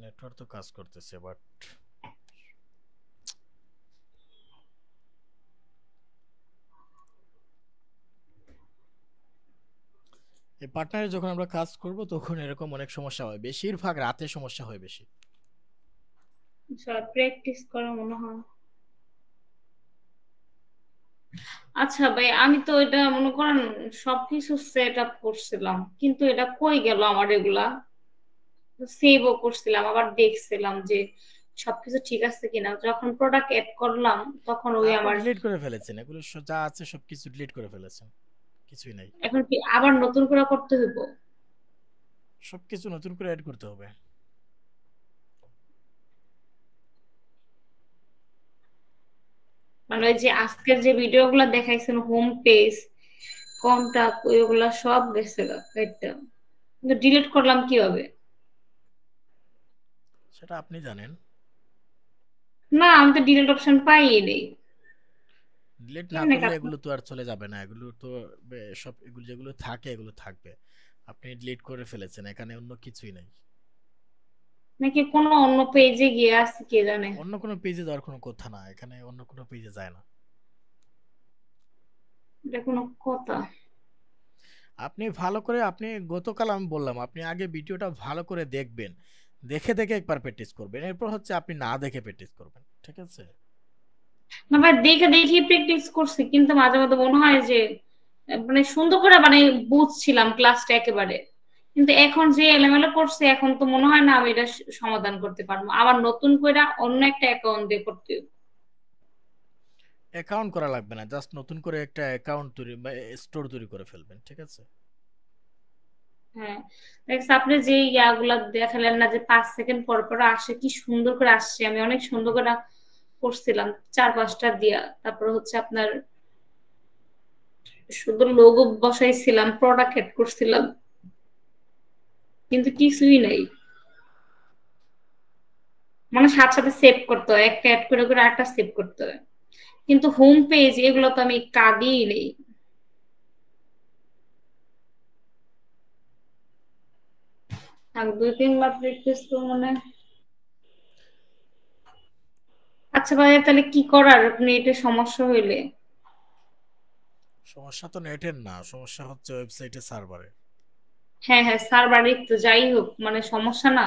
নেটওয়ার্ক তো কাজ করতেছে বাট এই পার্টনারে যখন আমরা কাজ করব তখন এরকম অনেক সমস্যা হয় বেশিরভাগ রাতে সমস্যা হয় বেশি প্র্যাকটিস আচ্ছা, করা মনে হয় আচ্ছা ভাই আমি তো এটা মনে করেন সবকিছু সেট আপ করছিলাম কিন্তু এটা কই গেল আমার এগুলা সেভও করছিলাম আবার দেখছিলাম যে সবকিছু ঠিক আছে কিনা যখন প্রোডাক্ট অ্যাড করলাম তখন ওই আমার ডিলিট করে ফেলেছেন এগুলো যা আছে সবকিছু ডিলিট করে ফেলেছেন কিছুই নাই এখন কি আবার নতুন করে করতে হইব সবকিছু নতুন করে অ্যাড করতে হবে মানে যে আজকের যে ভিডিওগুলো দেখাইছেন হোম পেজ কন্টাক্ট ওইগুলা সব গেছে কিন্তু ডিলিট করলাম কিভাবে সেটা আপনি জানেন না আমি তো ডিলিট অপশন পাইই নেই ডিলিট না করলে এগুলো তো আর চলে যাবে না এগুলো তো সব এগুলো যেগুলো থাকে এগুলো থাকবে আপনি ডিলিট করে ফেলেছেন এখানে অন্য কিছুই নাই নাকি কোনো অন্য পেজে গিয়ে আসি কে জানে অন্য কোনো পেজে যাওয়ার কোনো কথা না এখানে অন্য কোনো পেজে যায় না এটা কোনো আপনি ভালো করে আপনি গতকাল আমি বললাম আপনি আগে ভিডিওটা ভালো করে দেখবেন দেখে দেখে একবার প্র্যাকটিস করবেন এরপর হচ্ছে আপনি না দেখে প্র্যাকটিস করবেন ঠিক আছে না ভাই দেখে দেখে প্র্যাকটিস করছি কিন্তু মাঝে মাঝে মনে হয় যে মানে সুন্দর করে মানে বুঝছিলাম ক্লাসটা একেবারে কিন্তু এখন যে এলোমেলো করছে এখন তো মনে হয় না আমি এটা সমাধান করতে পারবো আবার নতুন করে অন্য একটা অ্যাকাউন্ট দিয়ে করতে অ্যাকাউন্ট করা লাগবে না জাস্ট নতুন করে একটা অ্যাকাউন্ট তৈরি বা স্টোর তৈরি করে ফেলবেন ঠিক আছে হ্যাঁ আপনি যে ইয়াগুলা দেখালেন না যে পাঁচ সেকেন্ড পর পর আসে কি সুন্দর করে আসছে আমি অনেক সুন্দর করে করছিলাম চার পাঁচটা দিয়া তারপর হচ্ছে আপনার সুন্দর লোগো বসাইছিলাম প্রোডাক্ট এড করছিলাম কিন্তু কিছুই নাই মানে সাথে সাথে সেভ করতে হয় একটা অ্যাড করে করে আরেকটা সেভ করতে হয় কিন্তু হোম পেজ এগুলো তো আমি কাঁদিই নেই দুই তিনবার প্র্যাকটিস তো মনে আচ্ছা ভাইয়া তাহলে কি করার নেটে সমস্যা হইলে সমস্যা তো নেটের না সমস্যা হচ্ছে ওয়েবসাইটে সার্ভারে হ্যাঁ হ্যাঁ সার্ভারে তো যাই হোক মানে সমস্যা না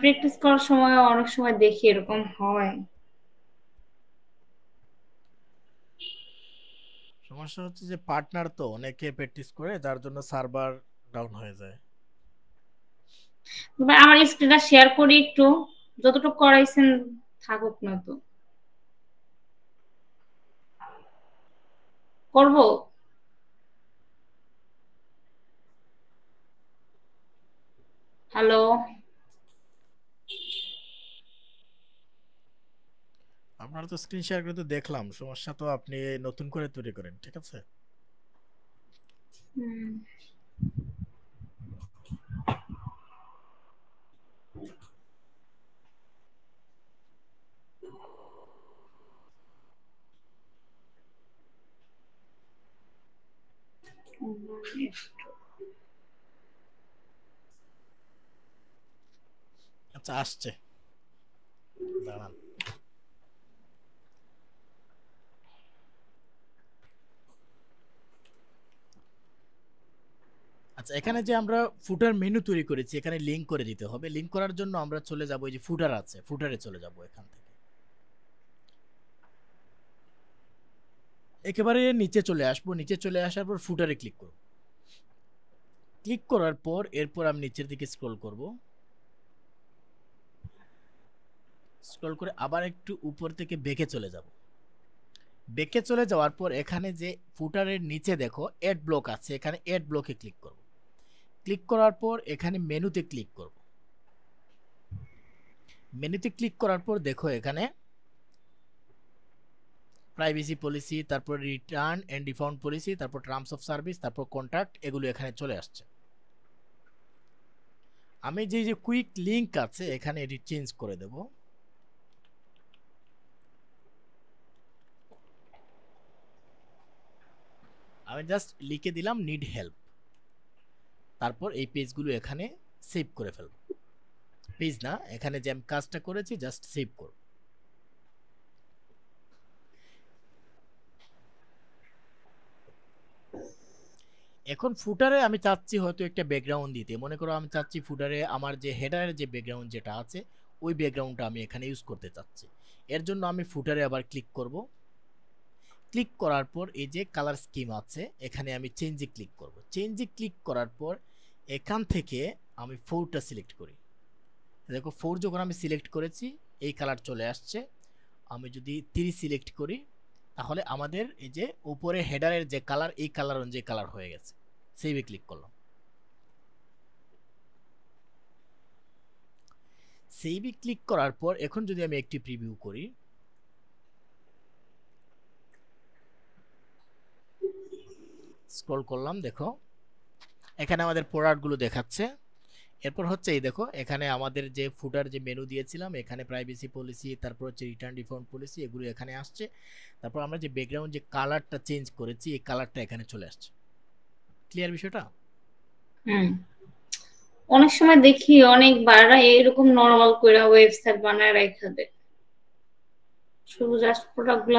প্র্যাকটিস করার সময় অনেক সময় দেখি এরকম হয় সমস্যা হচ্ছে যে পার্টনার তো অনেকে প্র্যাকটিস করে যার জন্য সার্ভার ডাউন হয়ে যায় আমার স্ক্রিনটা শেয়ার করি একটু যতটুকু করাইছেন থাকুক না তো করব হ্যালো আপনারা তো স্ক্রিন শেয়ার করে তো দেখলাম সমস্যা তো আপনি নতুন করে তৈরি করেন ঠিক আছে আচ্ছা আসছে দাঁড়ান আচ্ছা এখানে যে আমরা ফুটার মেনু তৈরি করেছি এখানে লিঙ্ক করে দিতে হবে লিঙ্ক করার জন্য আমরা চলে যাব এই যে ফুটার আছে ফুটারে চলে যাব এখান থেকে একেবারে নিচে চলে আসবো নিচে চলে আসার পর ফুটারে ক্লিক করব ক্লিক করার পর এরপর আমি নিচের দিকে স্ক্রল করব স্ক্রল করে আবার একটু উপর থেকে বেঁকে চলে যাব বেঁকে চলে যাওয়ার পর এখানে যে ফুটারের নিচে দেখো অ্যাড ব্লক আছে এখানে অ্যাড ব্লকে ক্লিক করব ক্লিক করার পর এখানে মেনুতে ক্লিক করব মেনুতে ক্লিক করার পর দেখো এখানে প্রাইভেসি পলিসি তারপর রিটার্ন অ্যান্ড ডিফাউন্ড পলিসি তারপর টার্মস অফ সার্ভিস তারপর কন্ট্রাক্ট এগুলো এখানে চলে আসছে আমি যে যে কুইক লিঙ্ক আছে এখানে এটি চেঞ্জ করে দেব আমি জাস্ট লিখে দিলাম নিড হেল্প তারপর এই পেজগুলো এখানে সেভ করে ফেলব পেজ না এখানে যে আমি কাজটা করেছি জাস্ট সেভ করব এখন ফুটারে আমি চাচ্ছি হয়তো একটা ব্যাকগ্রাউন্ড দিতে মনে করো আমি চাচ্ছি ফুটারে আমার যে হেডারের যে ব্যাকগ্রাউন্ড যেটা আছে ওই ব্যাকগ্রাউন্ডটা আমি এখানে ইউজ করতে চাচ্ছি এর জন্য আমি ফুটারে আবার ক্লিক করব ক্লিক করার পর এই যে কালার স্কিম আছে এখানে আমি চেঞ্জে ক্লিক করব চেঞ্জে ক্লিক করার পর এখান থেকে আমি ফোরটা সিলেক্ট করি দেখো ফোর যখন আমি সিলেক্ট করেছি এই কালার চলে আসছে আমি যদি থ্রি সিলেক্ট করি তাহলে আমাদের এই যে উপরে হেডারের যে কালার এই কালার অনুযায়ী কালার হয়ে গেছে সেইভে ক্লিক করলাম সেইভে ক্লিক করার পর এখন যদি আমি একটি প্রিভিউ করি স্ক্রল করলাম দেখো এখানে আমাদের প্রোডাক্টগুলো দেখাচ্ছে এরপর হচ্ছে এই দেখো এখানে আমাদের যে ফুটার যে মেনু দিয়েছিলাম এখানে প্রাইভেসি পলিসি তারপর হচ্ছে রিটার্ন রিফান্ড পলিসি এগুলো এখানে আসছে তারপর আমরা যে ব্যাকগ্রাউন্ড যে কালারটা চেঞ্জ করেছি এই কালারটা এখানে চলে আসছে ক্লিয়ার বিষয়টা অনেক সময় দেখি অনেকবার এরকম নরমাল করে ওয়েবসাইট বানায় রাখা দেয় প্রোডাক্টগুলো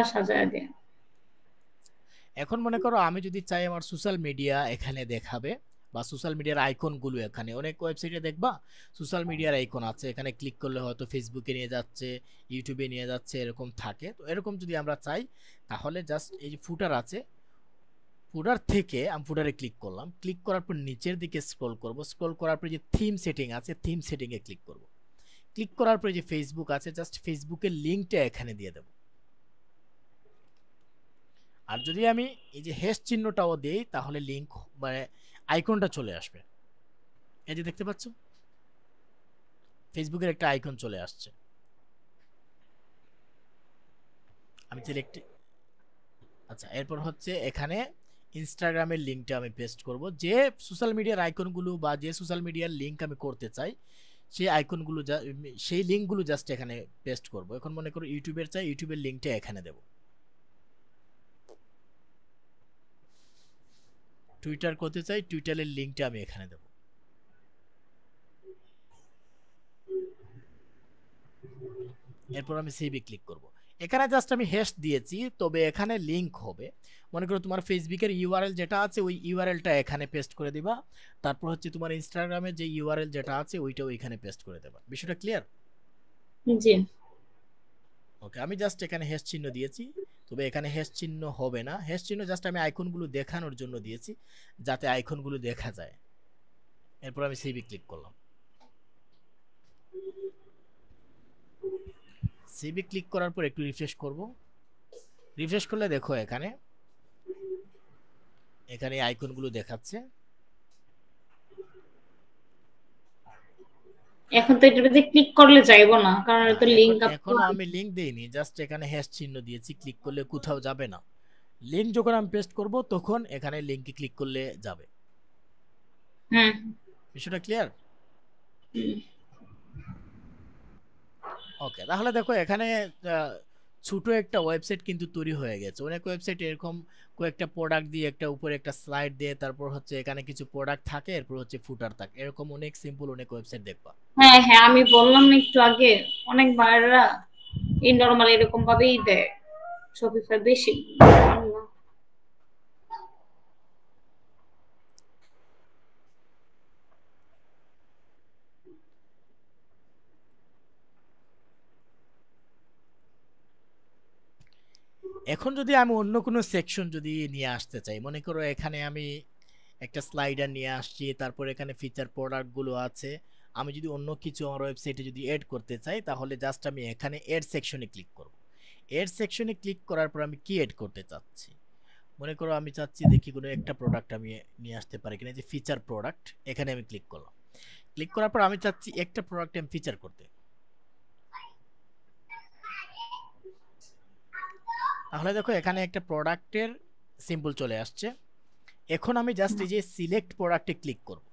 এখন মনে করো আমি যদি চাই আমার সোশ্যাল মিডিয়া এখানে দেখাবে বা সোশ্যাল মিডিয়ার আইকনগুলো এখানে অনেক ওয়েবসাইটে দেখবা সোশ্যাল মিডিয়ার আইকন আছে এখানে ক্লিক করলে হয়তো ফেসবুকে নিয়ে যাচ্ছে ইউটিউবে নিয়ে যাচ্ছে এরকম থাকে তো এরকম যদি আমরা চাই তাহলে জাস্ট এই যে ফুটার আছে ফুটার থেকে আমি ফুটারে ক্লিক করলাম ক্লিক করার পর নিচের দিকে স্ক্রল করব স্ক্রল করার পর যে থিম সেটিং আছে থিম সেটিংয়ে ক্লিক করব ক্লিক করার পরে যে ফেসবুক আছে জাস্ট ফেসবুকের লিঙ্কটা এখানে দিয়ে দেব আর যদি আমি এই যে হেস চিহ্নটাও দিই তাহলে লিঙ্ক মানে আইকনটা চলে আসবে এই যে দেখতে পাচ্ছ ফেসবুকের একটা আইকন চলে আসছে আমি সিলেক্ট আচ্ছা এরপর হচ্ছে এখানে ইনস্টাগ্রামের লিঙ্কটা আমি পেস্ট করব যে সোশ্যাল মিডিয়ার আইকনগুলো বা যে সোশ্যাল মিডিয়ার লিঙ্ক আমি করতে চাই সেই আইকনগুলো সেই লিঙ্কগুলো জাস্ট এখানে পেস্ট করব এখন মনে করো ইউটিউবের চাই ইউটিউবের লিঙ্কটা এখানে দেবো টুইটার করতে চাই টুইটারের লিঙ্কটা আমি এখানে দেব এরপর আমি সিবি ক্লিক করব এখানে জাস্ট আমি হেস দিয়েছি তবে এখানে লিঙ্ক হবে মনে করো তোমার ফেসবুকের ইউআরএল যেটা আছে ওই ইউআরএলটা এখানে পেস্ট করে দিবা তারপর হচ্ছে তোমার ইনস্টাগ্রামে যে ইউআরএল যেটা আছে ওইটাও এখানে পেস্ট করে দেবা বিষয়টা ক্লিয়ার জি ওকে আমি জাস্ট এখানে হেস চিহ্ন দিয়েছি তবে এখানে হেস চিহ্ন হবে না হেস চিহ্ন জাস্ট আমি আইকনগুলো দেখানোর জন্য দিয়েছি যাতে আইকনগুলো দেখা যায় এরপর আমি সিভি ক্লিক করলাম সিভি ক্লিক করার পর একটু রিফ্রেশ করব রিফ্রেশ করলে দেখো এখানে এখানে আইকনগুলো দেখাচ্ছে এখন তো এটার মধ্যে ক্লিক করলে যাইবো না কারণ এটা লিংক এখন আমি লিংক দেইনি জাস্ট এখানে হ্যাশ চিহ্ন দিয়েছি ক্লিক করলে কোথাও যাবে না লিংক যখন আমি পেস্ট করব তখন এখানে লিংকে ক্লিক করলে যাবে হুম বিষয়টা ক্লিয়ার ওকে তাহলে দেখো এখানে ছোট একটা ওয়েবসাইট কিন্তু তৈরি হয়ে গেছে অনেক ওয়েবসাইট এরকম কয়েকটা প্রোডাক্ট দিয়ে একটা উপরে একটা স্লাইড দিয়ে তারপর হচ্ছে এখানে কিছু প্রোডাক্ট থাকে এরপর হচ্ছে ফুটার থাকে এরকম অনেক সিম্পল অনেক ওয়েবসাইট দেখবা হ্যাঁ হ্যাঁ আমি বললাম একটু আগে অনেক বাইরেরা এই নর্মাল এরকম ভাবেই দেয় শপিফাই বেশি এখন যদি আমি অন্য কোনো সেকশন যদি নিয়ে আসতে চাই মনে করো এখানে আমি একটা স্লাইডার নিয়ে আসছি তারপর এখানে ফিচার প্রোডাক্টগুলো আছে আমি যদি অন্য কিছু আমার ওয়েবসাইটে যদি অ্যাড করতে চাই তাহলে জাস্ট আমি এখানে এড সেকশনে ক্লিক করব এড সেকশনে ক্লিক করার পর আমি কি অ্যাড করতে চাচ্ছি মনে করো আমি চাচ্ছি দেখি কোনো একটা প্রোডাক্ট আমি নিয়ে আসতে পারি কিনা যে ফিচার প্রোডাক্ট এখানে আমি ক্লিক করলাম ক্লিক করার পর আমি চাচ্ছি একটা প্রোডাক্ট আমি ফিচার করতে তাহলে দেখো এখানে একটা প্রোডাক্টের সিম্বল চলে আসছে এখন আমি জাস্ট এই যে সিলেক্ট প্রোডাক্টে ক্লিক করব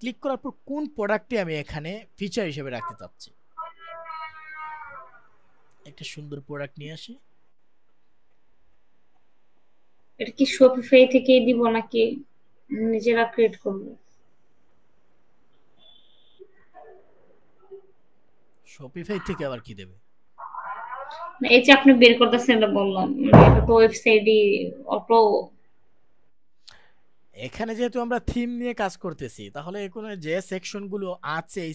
ক্লিক করার পর কোন প্রোডাক্টে আমি এখানে ফিচার হিসেবে রাখতে চাচ্ছি একটা সুন্দর প্রোডাক্ট নিয়ে আসি এটা কি শপিফাই থেকে দিব নাকি নিজেরা ক্রিয়েট করব শপিফাই থেকে আবার কি দেবে এই যে আপনি বের করতেছেন এটা বললাম এটা তো ওয়েবসাইটই এখানে যেহেতু আমরা থিম নিয়ে কাজ করতেছি তাহলে এখানে যে আছে এই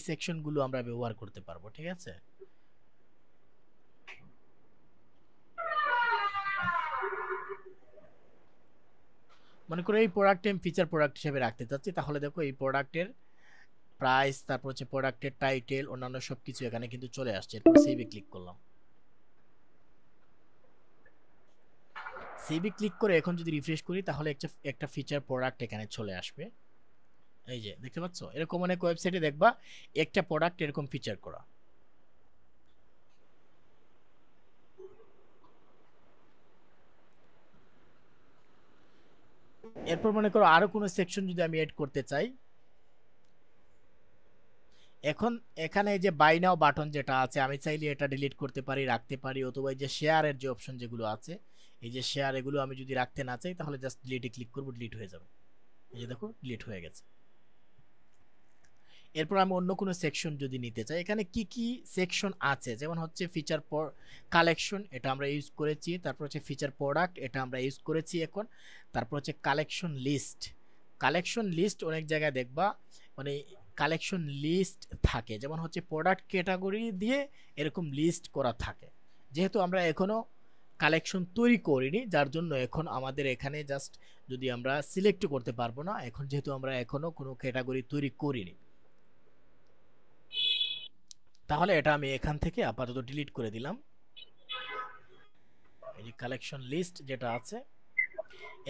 আমরা ব্যবহার করতে পারবো ঠিক আছে মনে করো এই প্রোডাক্ট আমি ফিচার প্রোডাক্ট হিসেবে রাখতে চাচ্ছি তাহলে দেখো এই প্রোডাক্টের প্রাইস তারপর হচ্ছে প্রোডাক্টের টাইটেল অন্যান্য সব কিছু এখানে কিন্তু চলে আসছে সেভে ক্লিক করলাম সেভি ক্লিক করে এখন যদি রিফ্রেশ করি তাহলে একটা একটা ফিচার প্রোডাক্ট এখানে চলে আসবে এই যে দেখতে পাচ্ছ এরকম অনেক ওয়েবসাইটে দেখবা একটা প্রোডাক্ট এরকম ফিচার করা এরপর মনে করো আরও কোনো সেকশন যদি আমি এড করতে চাই এখন এখানে যে বাই নাও বাটন যেটা আছে আমি চাইলে এটা ডিলিট করতে পারি রাখতে পারি অথবা যে শেয়ারের যে অপশন যেগুলো আছে এই যে শেয়ার এগুলো আমি যদি রাখতে না চাই তাহলে জাস্ট ডিলিটে ক্লিক করবো ডিলিট হয়ে যাবে এই যে দেখো ডিলিট হয়ে গেছে এরপর আমি অন্য কোনো সেকশন যদি নিতে চাই এখানে কি কি সেকশন আছে যেমন হচ্ছে ফিচার কালেকশন এটা আমরা ইউজ করেছি তারপর হচ্ছে ফিচার প্রোডাক্ট এটা আমরা ইউজ করেছি এখন তারপর হচ্ছে কালেকশন লিস্ট কালেকশন লিস্ট অনেক জায়গায় দেখবা মানে কালেকশন লিস্ট থাকে যেমন হচ্ছে প্রোডাক্ট ক্যাটাগরি দিয়ে এরকম লিস্ট করা থাকে যেহেতু আমরা এখনও কালেকশন তৈরি করিনি যার জন্য এখন আমাদের এখানে জাস্ট যদি আমরা সিলেক্ট করতে পারবো না এখন যেহেতু আমরা এখনও কোনো ক্যাটাগরি তৈরি করিনি তাহলে এটা আমি এখান থেকে আপাতত ডিলিট করে দিলাম এই যে কালেকশন লিস্ট যেটা আছে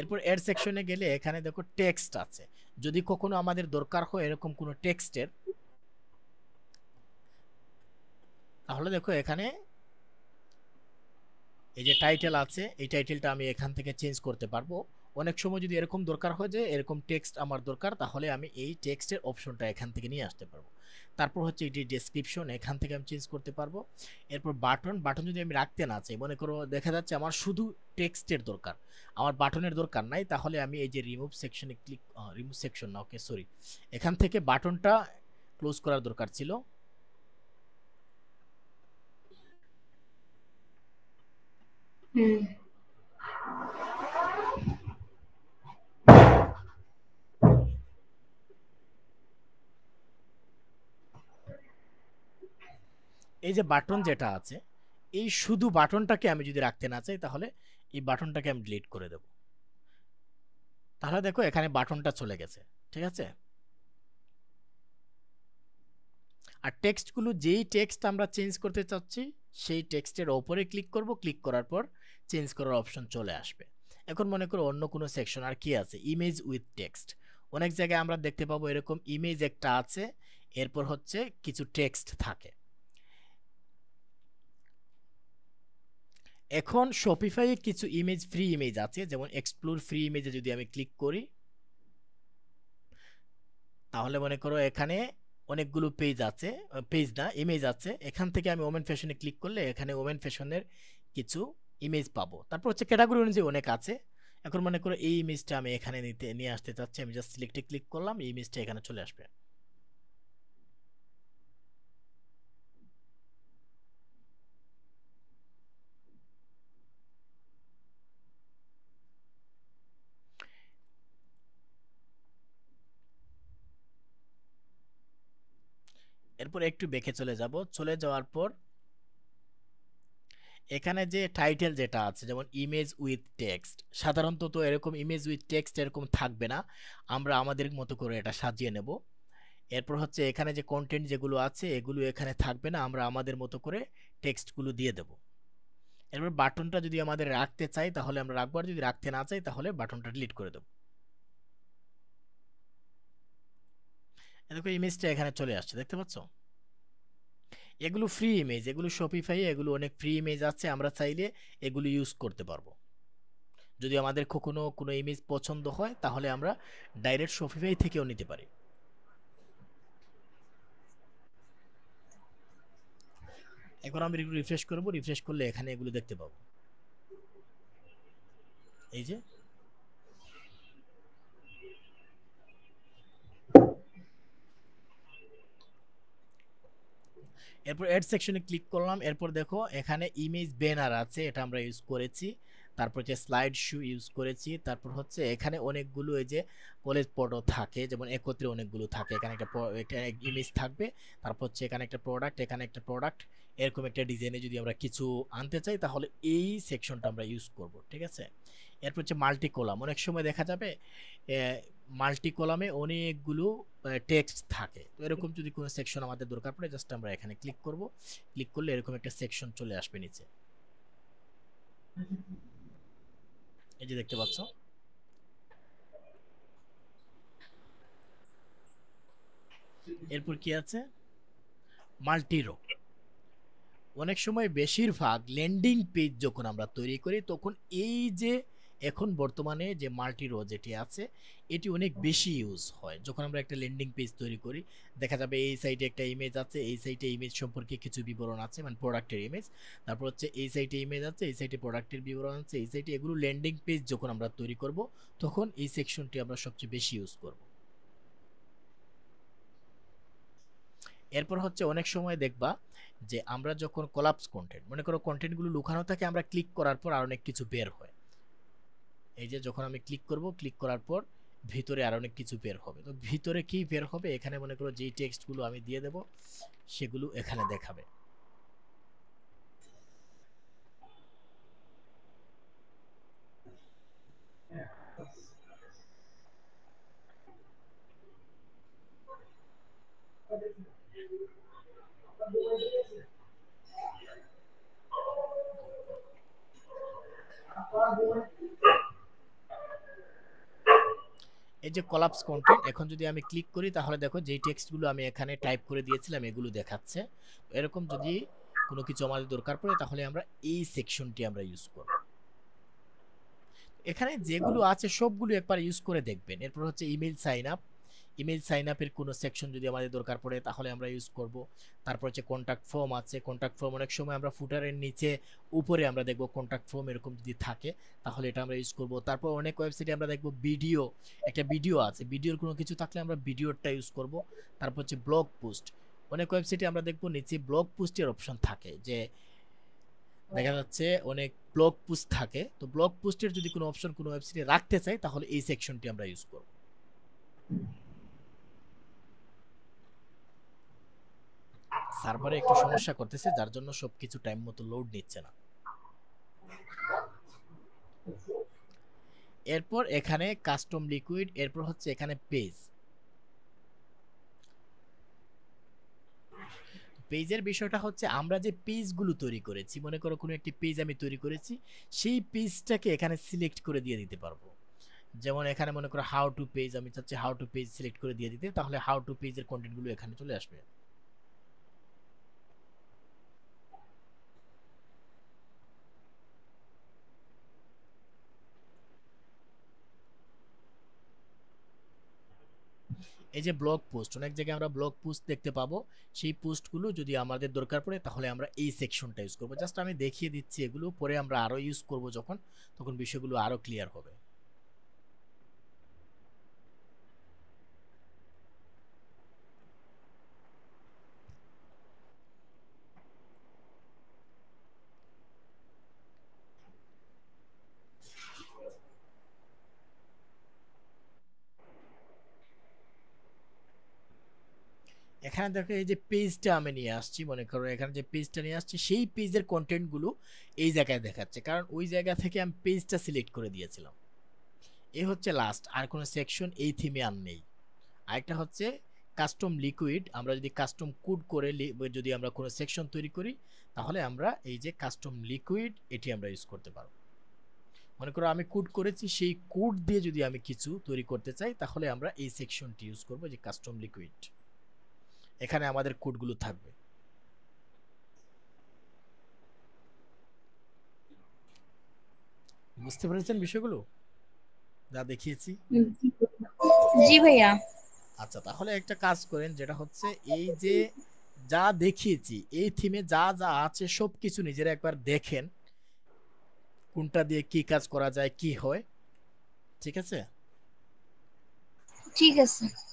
এরপর এর সেকশনে গেলে এখানে দেখো টেক্সট আছে যদি কখনো আমাদের দরকার হয় এরকম কোনো টেক্সটের তাহলে দেখো এখানে এই যে টাইটেল আছে এই টাইটেলটা আমি এখান থেকে চেঞ্জ করতে পারবো অনেক সময় যদি এরকম দরকার হয় যে এরকম টেক্সট আমার দরকার তাহলে আমি এই টেক্সটের অপশনটা এখান থেকে নিয়ে আসতে পারবো তারপর হচ্ছে এটি ডেসক্রিপশন এখান থেকে আমি চেঞ্জ করতে পারবো এরপর বাটন বাটন যদি আমি রাখতে না চাই মনে করো দেখা যাচ্ছে আমার শুধু টেক্সটের দরকার আমার বাটনের দরকার নাই তাহলে আমি এই যে রিমুভ সেকশনে ক্লিক রিমুভ সেকশন না ওকে সরি এখান থেকে বাটনটা ক্লোজ করার দরকার ছিল হুম এই যে বাটন যেটা আছে এই শুধু বাটনটাকে আমি যদি রাখতে না চাই তাহলে এই বাটনটাকে আমি ডিলিট করে দেব তাহলে দেখো এখানে বাটনটা চলে গেছে ঠিক আছে আর টেক্সটগুলো যেই টেক্সট আমরা চেঞ্জ করতে চাচ্ছি সেই টেক্সটের ওপরে ক্লিক করব ক্লিক করার পর চেঞ্জ করার অপশন চলে আসবে এখন মনে করো অন্য কোনো সেকশন আর কি আছে ইমেজ উইথ টেক্সট অনেক জায়গায় আমরা দেখতে পাবো এরকম ইমেজ একটা আছে এরপর হচ্ছে কিছু টেক্সট থাকে এখন শপিফাইয়ে কিছু ইমেজ ফ্রি ইমেজ আছে যেমন এক্সপ্লোর ফ্রি ইমেজে যদি আমি ক্লিক করি তাহলে মনে করো এখানে অনেকগুলো পেজ আছে পেজ না ইমেজ আছে এখান থেকে আমি ওমেন ফ্যাশনে ক্লিক করলে এখানে ওমেন ফ্যাশনের কিছু ইমেজ পাবো তারপর হচ্ছে ক্যাটাগরি অনুযায়ী অনেক আছে এখন মনে করো এই ইমেজটা আমি এখানে নিতে নিয়ে আসতে চাচ্ছি আমি জাস্ট সিলেক্টে ক্লিক করলাম এই ইমেজটা এখানে চলে আসবে এরপর একটু বেঁকে চলে যাব চলে যাওয়ার পর এখানে যে টাইটেল যেটা আছে যেমন ইমেজ উইথ টেক্সট সাধারণত তো এরকম ইমেজ উইথ টেক্সট এরকম থাকবে না আমরা আমাদের মতো করে এটা সাজিয়ে নেব এরপর হচ্ছে এখানে যে কন্টেন্ট যেগুলো আছে এগুলো এখানে থাকবে না আমরা আমাদের মতো করে টেক্সটগুলো দিয়ে দেব এরপর বাটনটা যদি আমাদের রাখতে চাই তাহলে আমরা রাখবো আর যদি রাখতে না চাই তাহলে বাটনটা ডিলিট করে দেবো দেখো ইমেজটা এখানে চলে আসছে দেখতে পাচ্ছ এগুলো ফ্রি ইমেজ এগুলো শপিফাই এগুলো অনেক ফ্রি ইমেজ আছে আমরা চাইলে এগুলো ইউজ করতে পারবো যদি আমাদের কখনো কোনো ইমেজ পছন্দ হয় তাহলে আমরা ডাইরেক্ট শপিফাই থেকেও নিতে পারি এখন আমি রিফ্রেশ করবো রিফ্রেশ করলে এখানে এগুলো দেখতে পাবো এই যে এরপর অ্যাড সেকশনে ক্লিক করলাম এরপর দেখো এখানে ইমেজ ব্যানার আছে এটা আমরা ইউজ করেছি তারপর যে স্লাইড শু ইউজ করেছি তারপর হচ্ছে এখানে অনেকগুলো এই যে কলেজ পটো থাকে যেমন একত্রে অনেকগুলো থাকে এখানে একটা একটা ইমেজ থাকবে তারপর হচ্ছে এখানে একটা প্রোডাক্ট এখানে একটা প্রোডাক্ট এরকম একটা ডিজাইনে যদি আমরা কিছু আনতে চাই তাহলে এই সেকশনটা আমরা ইউজ করব ঠিক আছে এরপর হচ্ছে মাল্টি কলাম অনেক সময় দেখা যাবে মাল্টি কলামে অনেকগুলো টেক্সট থাকে তো এরকম যদি কোনো সেকশন আমাদের দরকার পড়ে জাস্ট আমরা এখানে ক্লিক করব ক্লিক করলে এরকম একটা সেকশন চলে আসবে নিচে এই যে দেখতে পাচ্ছ এরপর কি আছে মাল্টিরো অনেক সময় বেশিরভাগ ল্যান্ডিং পেজ যখন আমরা তৈরি করি তখন এই যে এখন বর্তমানে যে মাল্টি রো যেটি আছে এটি অনেক বেশি ইউজ হয় যখন আমরা একটা ল্যান্ডিং পেজ তৈরি করি দেখা যাবে এই সাইটে একটা ইমেজ আছে এই সাইটে ইমেজ সম্পর্কে কিছু বিবরণ আছে মানে প্রোডাক্টের ইমেজ তারপর হচ্ছে এই সাইটে ইমেজ আছে এই সাইটে প্রোডাক্টের বিবরণ আছে এই সাইটে এগুলো ল্যান্ডিং পেজ যখন আমরা তৈরি করব তখন এই সেকশনটি আমরা সবচেয়ে বেশি ইউজ করব এরপর হচ্ছে অনেক সময় দেখবা যে আমরা যখন কলাপস কন্টেন্ট মনে করো কন্টেন্টগুলো লুকানো থাকে আমরা ক্লিক করার পর আর অনেক কিছু বের হয় এই যে যখন আমি ক্লিক করব ক্লিক করার পর ভিতরে আর অনেক কিছু বের হবে তো ভিতরে কি বের হবে এখানে মনে করো যেই টেক্সটগুলো আমি দিয়ে দেব সেগুলো এখানে দেখাবে এই যে কলাপস কন্টেন্ট এখন যদি আমি ক্লিক করি তাহলে দেখো যেই টেক্সটগুলো আমি এখানে টাইপ করে দিয়েছিলাম এগুলো দেখাচ্ছে এরকম যদি কোনো কিছু আমাদের দরকার পড়ে তাহলে আমরা এই সেকশনটি আমরা ইউজ করব এখানে যেগুলো আচ্ছা। আছে সবগুলো একবার ইউজ করে দেখবেন এরপর হচ্ছে email sign up image sign আপের কোনো সেকশন যদি আমাদের দরকার পড়ে তাহলে আমরা ইউজ করব তারপর হচ্ছে কন্ট্যাক্ট ফর্ম আছে কন্ট্যাক্ট ফর্ম অনেক সময় আমরা ফুটারের নিচে উপরে আমরা দেখব কন্ট্যাক্ট ফর্ম এরকম যদি থাকে তাহলে এটা আমরা ইউজ করব তারপর অনেক ওয়েবসাইটে আমরা দেখব ভিডিও একটা ভিডিও আছে ভিডিওর কোনো কিছু থাকলে আমরা ভিডিওটা ইউজ করব তারপর হচ্ছে ব্লগ পোস্ট অনেক ওয়েবসাইটে আমরা দেখব নিচে ব্লগ পোস্টের অপশন থাকে যে দেখা যাচ্ছে অনেক ব্লগ পোস্ট থাকে তো ব্লগ পোস্টের যদি কোনো অপশন কোনো ওয়েবসাইটে রাখতে চাই তাহলে এই সেকশনটি আমরা ইউজ করব সার্ভারে একটু সমস্যা করতেছে যার জন্য সবকিছু টাইম মতো লোড নিচ্ছে না এরপর এখানে কাস্টম লিকুইড এরপর হচ্ছে এখানে পেজ পেজের বিষয়টা হচ্ছে আমরা যে পেজগুলো তৈরি করেছি মনে করো কোনো একটি পেজ আমি তৈরি করেছি সেই পেজটাকে এখানে সিলেক্ট করে দিয়ে দিতে পারবো যেমন এখানে মনে করো হাউ টু পেজ আমি চাচ্ছি হাউ টু পেজ সিলেক্ট করে দিয়ে দিতে তাহলে হাউ টু পেজের কন্টেন্টগুলো এখানে চলে আসবে এই যে ব্লগ পোস্ট অনেক জায়গায় আমরা ব্লগ পোস্ট দেখতে পাবো সেই পোস্টগুলো যদি আমাদের দরকার পড়ে তাহলে আমরা এই সেকশনটা ইউজ করবো জাস্ট আমি দেখিয়ে দিচ্ছি এগুলো পরে আমরা আরও ইউজ করব যখন তখন বিষয়গুলো আরও ক্লিয়ার হবে এখানে দেখো এই যে পেজটা আমি নিয়ে আসছি মনে করো এখানে যে পেজটা নিয়ে আসছি সেই পেজের কন্টেন্টগুলো এই জায়গায় দেখাচ্ছে কারণ ওই জায়গা থেকে আমি পেজটা সিলেক্ট করে দিয়েছিলাম এ হচ্ছে লাস্ট আর কোনো সেকশন এই থিমে আর নেই আরেকটা হচ্ছে কাস্টম লিকুইড আমরা যদি কাস্টম কুড করে যদি আমরা কোনো সেকশন তৈরি করি তাহলে আমরা এই যে কাস্টম লিকুইড এটি আমরা ইউজ করতে পারব মনে করো আমি কুড করেছি সেই কুড দিয়ে যদি আমি কিছু তৈরি করতে চাই তাহলে আমরা এই সেকশনটি ইউজ করবো যে কাস্টম লিকুইড এখানে আমাদের কোডগুলো থাকবে বুঝতে পেরেছেন বিষয়গুলো যা দেখিয়েছি জি ভাইয়া আচ্ছা তাহলে একটা কাজ করেন যেটা হচ্ছে এই যে যা দেখিয়েছি এই থিমে যা যা আছে সব কিছু নিজেরা একবার দেখেন কোনটা দিয়ে কি কাজ করা যায় কি হয় ঠিক আছে ঠিক আছে